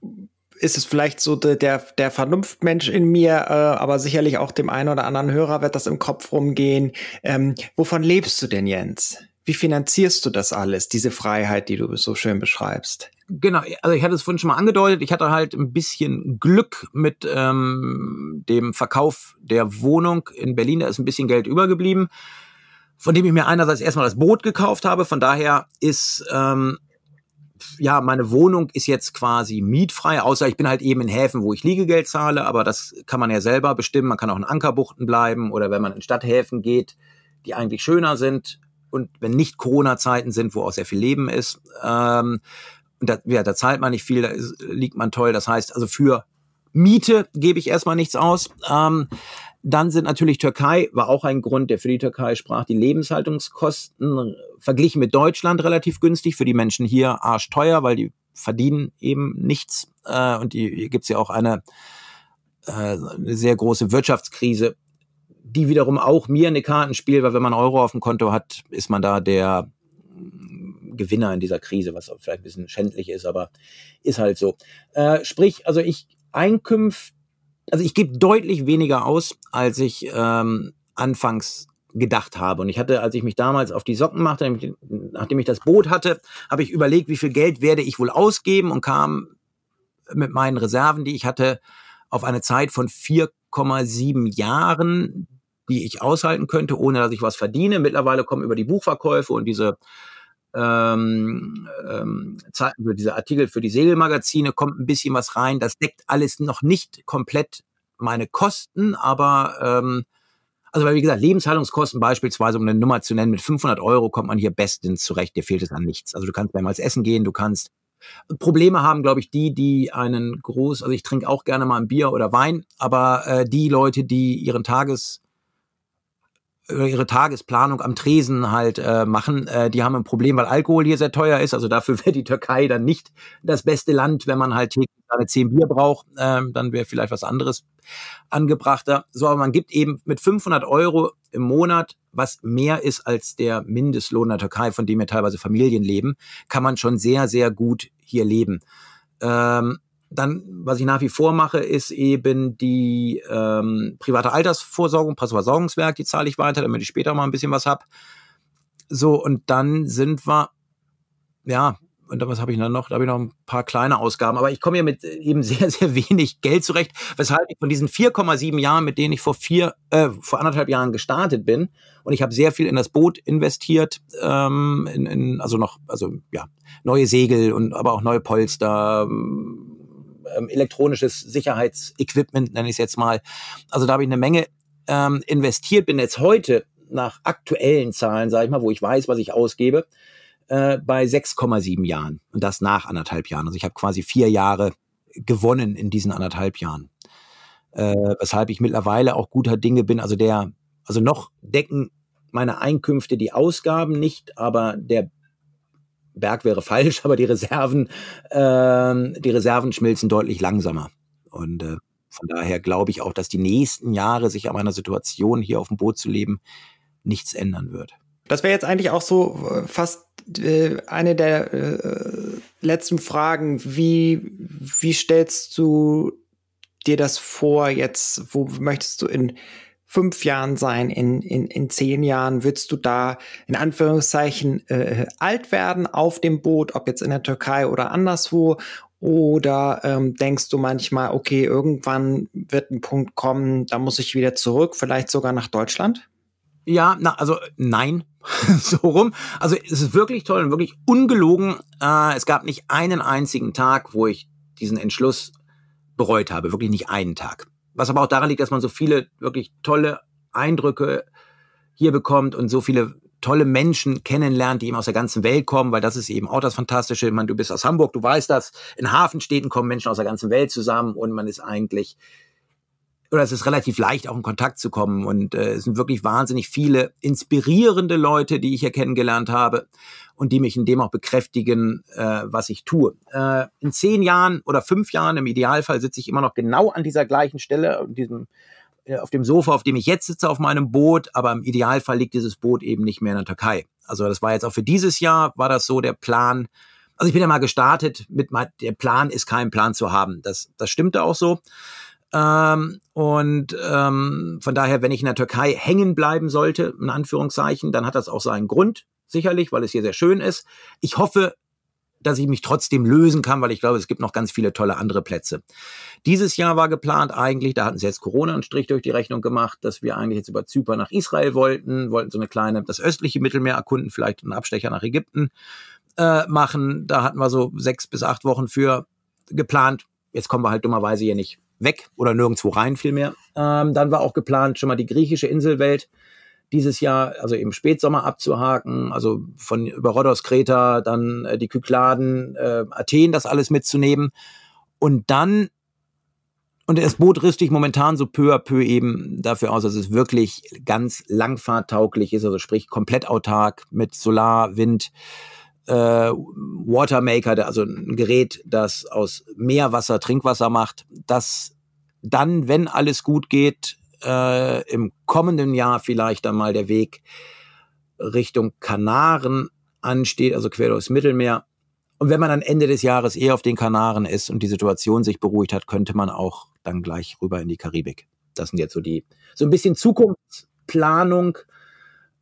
ist es vielleicht so der, der Vernunftmensch in mir, äh, aber sicherlich auch dem einen oder anderen Hörer wird das im Kopf rumgehen. Ähm, wovon lebst du denn, Jens? Wie finanzierst du das alles, diese Freiheit, die du so schön beschreibst? Genau, also ich hatte es vorhin schon mal angedeutet, ich hatte halt ein bisschen Glück mit ähm, dem Verkauf der Wohnung in Berlin, da ist ein bisschen Geld übergeblieben, von dem ich mir einerseits erstmal das Boot gekauft habe, von daher ist, ähm, ja, meine Wohnung ist jetzt quasi mietfrei, außer ich bin halt eben in Häfen, wo ich Liegegeld zahle, aber das kann man ja selber bestimmen, man kann auch in Ankerbuchten bleiben oder wenn man in Stadthäfen geht, die eigentlich schöner sind, und wenn nicht Corona-Zeiten sind, wo auch sehr viel Leben ist, ähm, da, ja, da zahlt man nicht viel, da ist, liegt man toll. Das heißt, also für Miete gebe ich erstmal nichts aus. Ähm, dann sind natürlich Türkei, war auch ein Grund, der für die Türkei sprach, die Lebenshaltungskosten verglichen mit Deutschland relativ günstig, für die Menschen hier arschteuer, weil die verdienen eben nichts. Äh, und die, hier es ja auch eine, äh, eine sehr große Wirtschaftskrise, die wiederum auch mir eine Karten spielt, weil wenn man Euro auf dem Konto hat, ist man da der Gewinner in dieser Krise, was vielleicht ein bisschen schändlich ist, aber ist halt so. Äh, sprich, also ich Einkünfte, also ich gebe deutlich weniger aus, als ich ähm, anfangs gedacht habe. Und ich hatte, als ich mich damals auf die Socken machte, nachdem ich das Boot hatte, habe ich überlegt, wie viel Geld werde ich wohl ausgeben und kam mit meinen Reserven, die ich hatte, auf eine Zeit von 4,7 Jahren, die ich aushalten könnte, ohne dass ich was verdiene. Mittlerweile kommen über die Buchverkäufe und diese ähm, ähm, also Artikel für die Segelmagazine kommt ein bisschen was rein. Das deckt alles noch nicht komplett meine Kosten, aber ähm, also weil wie gesagt, Lebenshaltungskosten beispielsweise, um eine Nummer zu nennen, mit 500 Euro kommt man hier bestens zurecht. Dir fehlt es an nichts. Also du kannst mehrmals essen gehen, du kannst Probleme haben, glaube ich, die, die einen groß, also ich trinke auch gerne mal ein Bier oder Wein, aber äh, die Leute, die ihren Tages äh, ihre Tagesplanung am Tresen halt äh, machen. Äh, die haben ein Problem, weil Alkohol hier sehr teuer ist. Also dafür wäre die Türkei dann nicht das beste Land, wenn man halt täglich gerade zehn Bier braucht. Ähm, dann wäre vielleicht was anderes angebrachter. So, aber man gibt eben mit 500 Euro im Monat, was mehr ist als der Mindestlohn der Türkei, von dem ja teilweise Familien leben, kann man schon sehr, sehr gut hier leben. Ähm, dann, was ich nach wie vor mache, ist eben die ähm, private Altersvorsorgung, Passversorgungswerk, die zahle ich weiter, damit ich später mal ein bisschen was hab. So, und dann sind wir, ja, und dann, was habe ich dann noch? Da habe ich noch ein paar kleine Ausgaben. Aber ich komme hier mit äh, eben sehr, sehr wenig Geld zurecht, weshalb ich von diesen 4,7 Jahren, mit denen ich vor vier, äh, vor anderthalb Jahren gestartet bin, und ich habe sehr viel in das Boot investiert, ähm, in, in, also noch, also ja, neue Segel und aber auch neue Polster, ähm, ähm, elektronisches Sicherheitsequipment, nenne ich es jetzt mal. Also da habe ich eine Menge ähm, investiert, bin jetzt heute nach aktuellen Zahlen, sage ich mal, wo ich weiß, was ich ausgebe, äh, bei 6,7 Jahren. Und das nach anderthalb Jahren. Also ich habe quasi vier Jahre gewonnen in diesen anderthalb Jahren. Äh, weshalb ich mittlerweile auch guter Dinge bin. Also der, also noch decken meine Einkünfte die Ausgaben nicht, aber der Berg wäre falsch, aber die Reserven, äh, die Reserven schmilzen deutlich langsamer. Und äh, von daher glaube ich auch, dass die nächsten Jahre sich an meiner Situation hier auf dem Boot zu leben nichts ändern wird. Das wäre jetzt eigentlich auch so äh, fast äh, eine der äh, letzten Fragen. Wie, wie stellst du dir das vor jetzt? Wo möchtest du in fünf Jahren sein, in, in, in zehn Jahren willst du da in Anführungszeichen äh, alt werden auf dem Boot, ob jetzt in der Türkei oder anderswo? Oder ähm, denkst du manchmal, okay, irgendwann wird ein Punkt kommen, da muss ich wieder zurück, vielleicht sogar nach Deutschland? Ja, na, also nein, so rum. Also es ist wirklich toll und wirklich ungelogen. Äh, es gab nicht einen einzigen Tag, wo ich diesen Entschluss bereut habe. Wirklich nicht einen Tag was aber auch daran liegt, dass man so viele wirklich tolle Eindrücke hier bekommt und so viele tolle Menschen kennenlernt, die eben aus der ganzen Welt kommen, weil das ist eben auch das Fantastische. Ich du bist aus Hamburg, du weißt das. In Hafenstädten kommen Menschen aus der ganzen Welt zusammen und man ist eigentlich, oder es ist relativ leicht, auch in Kontakt zu kommen. Und äh, es sind wirklich wahnsinnig viele inspirierende Leute, die ich hier kennengelernt habe und die mich in dem auch bekräftigen, äh, was ich tue. Äh, in zehn Jahren oder fünf Jahren im Idealfall sitze ich immer noch genau an dieser gleichen Stelle, an diesem äh, auf dem Sofa, auf dem ich jetzt sitze, auf meinem Boot, aber im Idealfall liegt dieses Boot eben nicht mehr in der Türkei. Also das war jetzt auch für dieses Jahr, war das so der Plan. Also ich bin ja mal gestartet mit, der Plan ist keinen Plan zu haben. Das, das stimmte auch so. Ähm, und ähm, von daher, wenn ich in der Türkei hängen bleiben sollte, in Anführungszeichen, dann hat das auch seinen Grund sicherlich, weil es hier sehr schön ist. Ich hoffe, dass ich mich trotzdem lösen kann, weil ich glaube, es gibt noch ganz viele tolle andere Plätze. Dieses Jahr war geplant eigentlich, da hatten sie jetzt Corona einen Strich durch die Rechnung gemacht, dass wir eigentlich jetzt über Zypern nach Israel wollten, wollten so eine kleine, das östliche Mittelmeer erkunden, vielleicht einen Abstecher nach Ägypten äh, machen. Da hatten wir so sechs bis acht Wochen für geplant. Jetzt kommen wir halt dummerweise hier nicht weg oder nirgendwo rein vielmehr. Ähm, dann war auch geplant schon mal die griechische Inselwelt dieses Jahr, also im Spätsommer abzuhaken, also von über Rhodos, Kreta, dann äh, die Kykladen, äh, Athen, das alles mitzunehmen und dann und das Boot rüste ich momentan so peu à peu eben dafür aus, dass es wirklich ganz langfahrtauglich ist, also sprich komplett autark mit Solar, Wind, äh, Watermaker, also ein Gerät, das aus Meerwasser Trinkwasser macht, das dann, wenn alles gut geht, äh, im kommenden Jahr vielleicht einmal der Weg Richtung Kanaren ansteht, also quer durchs Mittelmeer. Und wenn man dann Ende des Jahres eher auf den Kanaren ist und die Situation sich beruhigt hat, könnte man auch dann gleich rüber in die Karibik. Das sind jetzt so die, so ein bisschen Zukunftsplanung.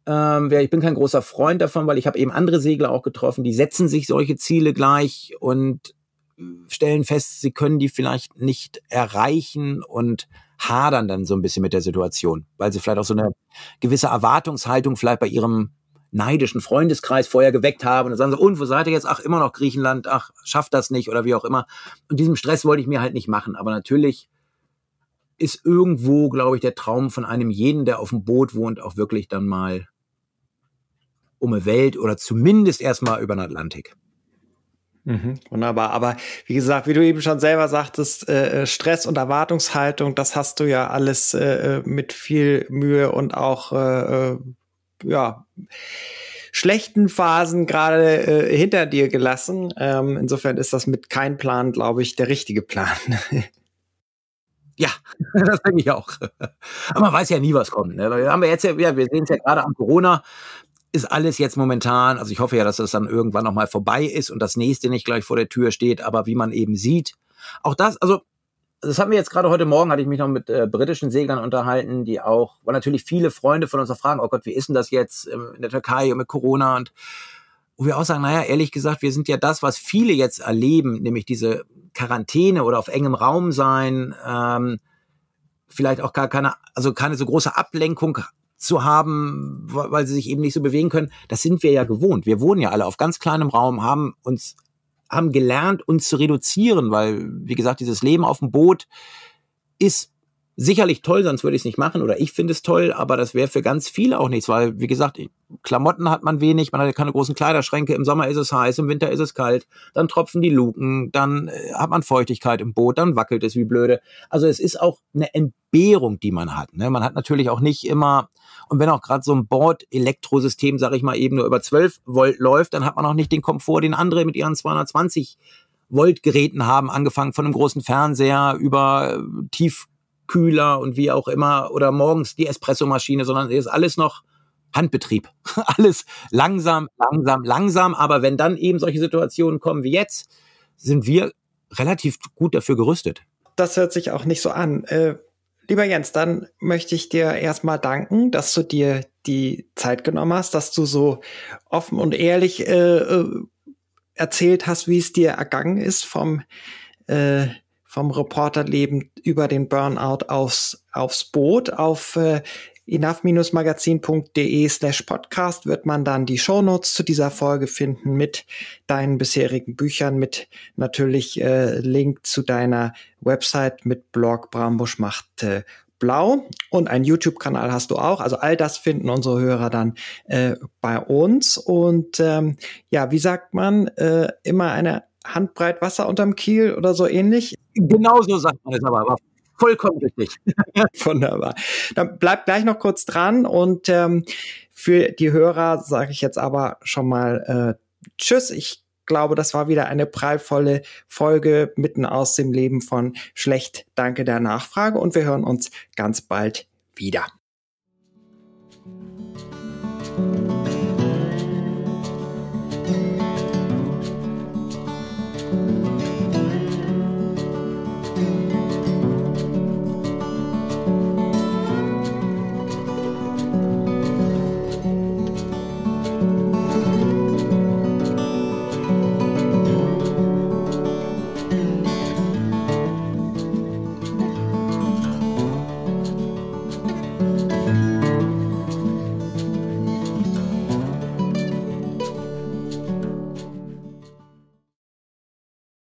Ähm, ich bin kein großer Freund davon, weil ich habe eben andere Segler auch getroffen, die setzen sich solche Ziele gleich und äh, stellen fest, sie können die vielleicht nicht erreichen und hadern dann so ein bisschen mit der Situation, weil sie vielleicht auch so eine gewisse Erwartungshaltung vielleicht bei ihrem neidischen Freundeskreis vorher geweckt haben. Und dann sagen sie, und wo seid ihr jetzt? Ach, immer noch Griechenland, ach, schafft das nicht oder wie auch immer. Und diesen Stress wollte ich mir halt nicht machen. Aber natürlich ist irgendwo, glaube ich, der Traum von einem jeden, der auf dem Boot wohnt, auch wirklich dann mal um die Welt oder zumindest erstmal über den Atlantik. Mhm, wunderbar. Aber wie gesagt, wie du eben schon selber sagtest, äh, äh Stress und Erwartungshaltung, das hast du ja alles äh, äh mit viel Mühe und auch äh, äh ja schlechten Phasen gerade hinter dir gelassen. Ähm, insofern ist das mit keinem Plan, glaube ich, der richtige Plan. Ja, das denke ich auch. Aber man weiß ja nie, was kommt. Ne? Da haben wir jetzt ja, wir sehen es ja gerade am Corona ist alles jetzt momentan, also ich hoffe ja, dass das dann irgendwann nochmal vorbei ist und das nächste nicht gleich vor der Tür steht, aber wie man eben sieht, auch das, also das haben wir jetzt gerade heute Morgen, hatte ich mich noch mit äh, britischen Seglern unterhalten, die auch, weil natürlich viele Freunde von uns noch fragen, oh Gott, wie ist denn das jetzt ähm, in der Türkei und mit Corona und wo wir auch sagen, naja, ehrlich gesagt, wir sind ja das, was viele jetzt erleben, nämlich diese Quarantäne oder auf engem Raum sein, ähm, vielleicht auch gar keine, also keine so große Ablenkung zu haben, weil sie sich eben nicht so bewegen können. Das sind wir ja gewohnt. Wir wohnen ja alle auf ganz kleinem Raum, haben uns, haben gelernt, uns zu reduzieren, weil, wie gesagt, dieses Leben auf dem Boot ist sicherlich toll, sonst würde ich es nicht machen oder ich finde es toll, aber das wäre für ganz viele auch nichts, weil, wie gesagt, Klamotten hat man wenig, man hat keine großen Kleiderschränke, im Sommer ist es heiß, im Winter ist es kalt, dann tropfen die Luken, dann äh, hat man Feuchtigkeit im Boot, dann wackelt es wie blöde. Also es ist auch eine Entbehrung, die man hat. Ne? Man hat natürlich auch nicht immer, und wenn auch gerade so ein Bord-Elektrosystem, sage ich mal, eben nur über 12 Volt läuft, dann hat man auch nicht den Komfort, den andere mit ihren 220 Volt-Geräten haben, angefangen von einem großen Fernseher über äh, tief Kühler und wie auch immer oder morgens die Espressomaschine, sondern es ist alles noch Handbetrieb. Alles langsam, langsam, langsam. Aber wenn dann eben solche Situationen kommen wie jetzt, sind wir relativ gut dafür gerüstet. Das hört sich auch nicht so an. Äh, lieber Jens, dann möchte ich dir erstmal danken, dass du dir die Zeit genommen hast, dass du so offen und ehrlich äh, äh erzählt hast, wie es dir ergangen ist vom äh, vom Reporterleben über den Burnout aufs, aufs Boot. Auf äh, enough-magazin.de slash podcast wird man dann die Shownotes zu dieser Folge finden mit deinen bisherigen Büchern, mit natürlich äh, Link zu deiner Website mit Blog Brambusch macht äh, blau und einen YouTube-Kanal hast du auch. Also all das finden unsere Hörer dann äh, bei uns. Und ähm, ja, wie sagt man, äh, immer eine Handbreit Wasser unterm Kiel oder so ähnlich. Genauso sagt man es aber. aber vollkommen richtig. Wunderbar. Dann bleibt gleich noch kurz dran und ähm, für die Hörer sage ich jetzt aber schon mal äh, Tschüss. Ich glaube, das war wieder eine prallvolle Folge mitten aus dem Leben von Schlecht. Danke der Nachfrage und wir hören uns ganz bald wieder.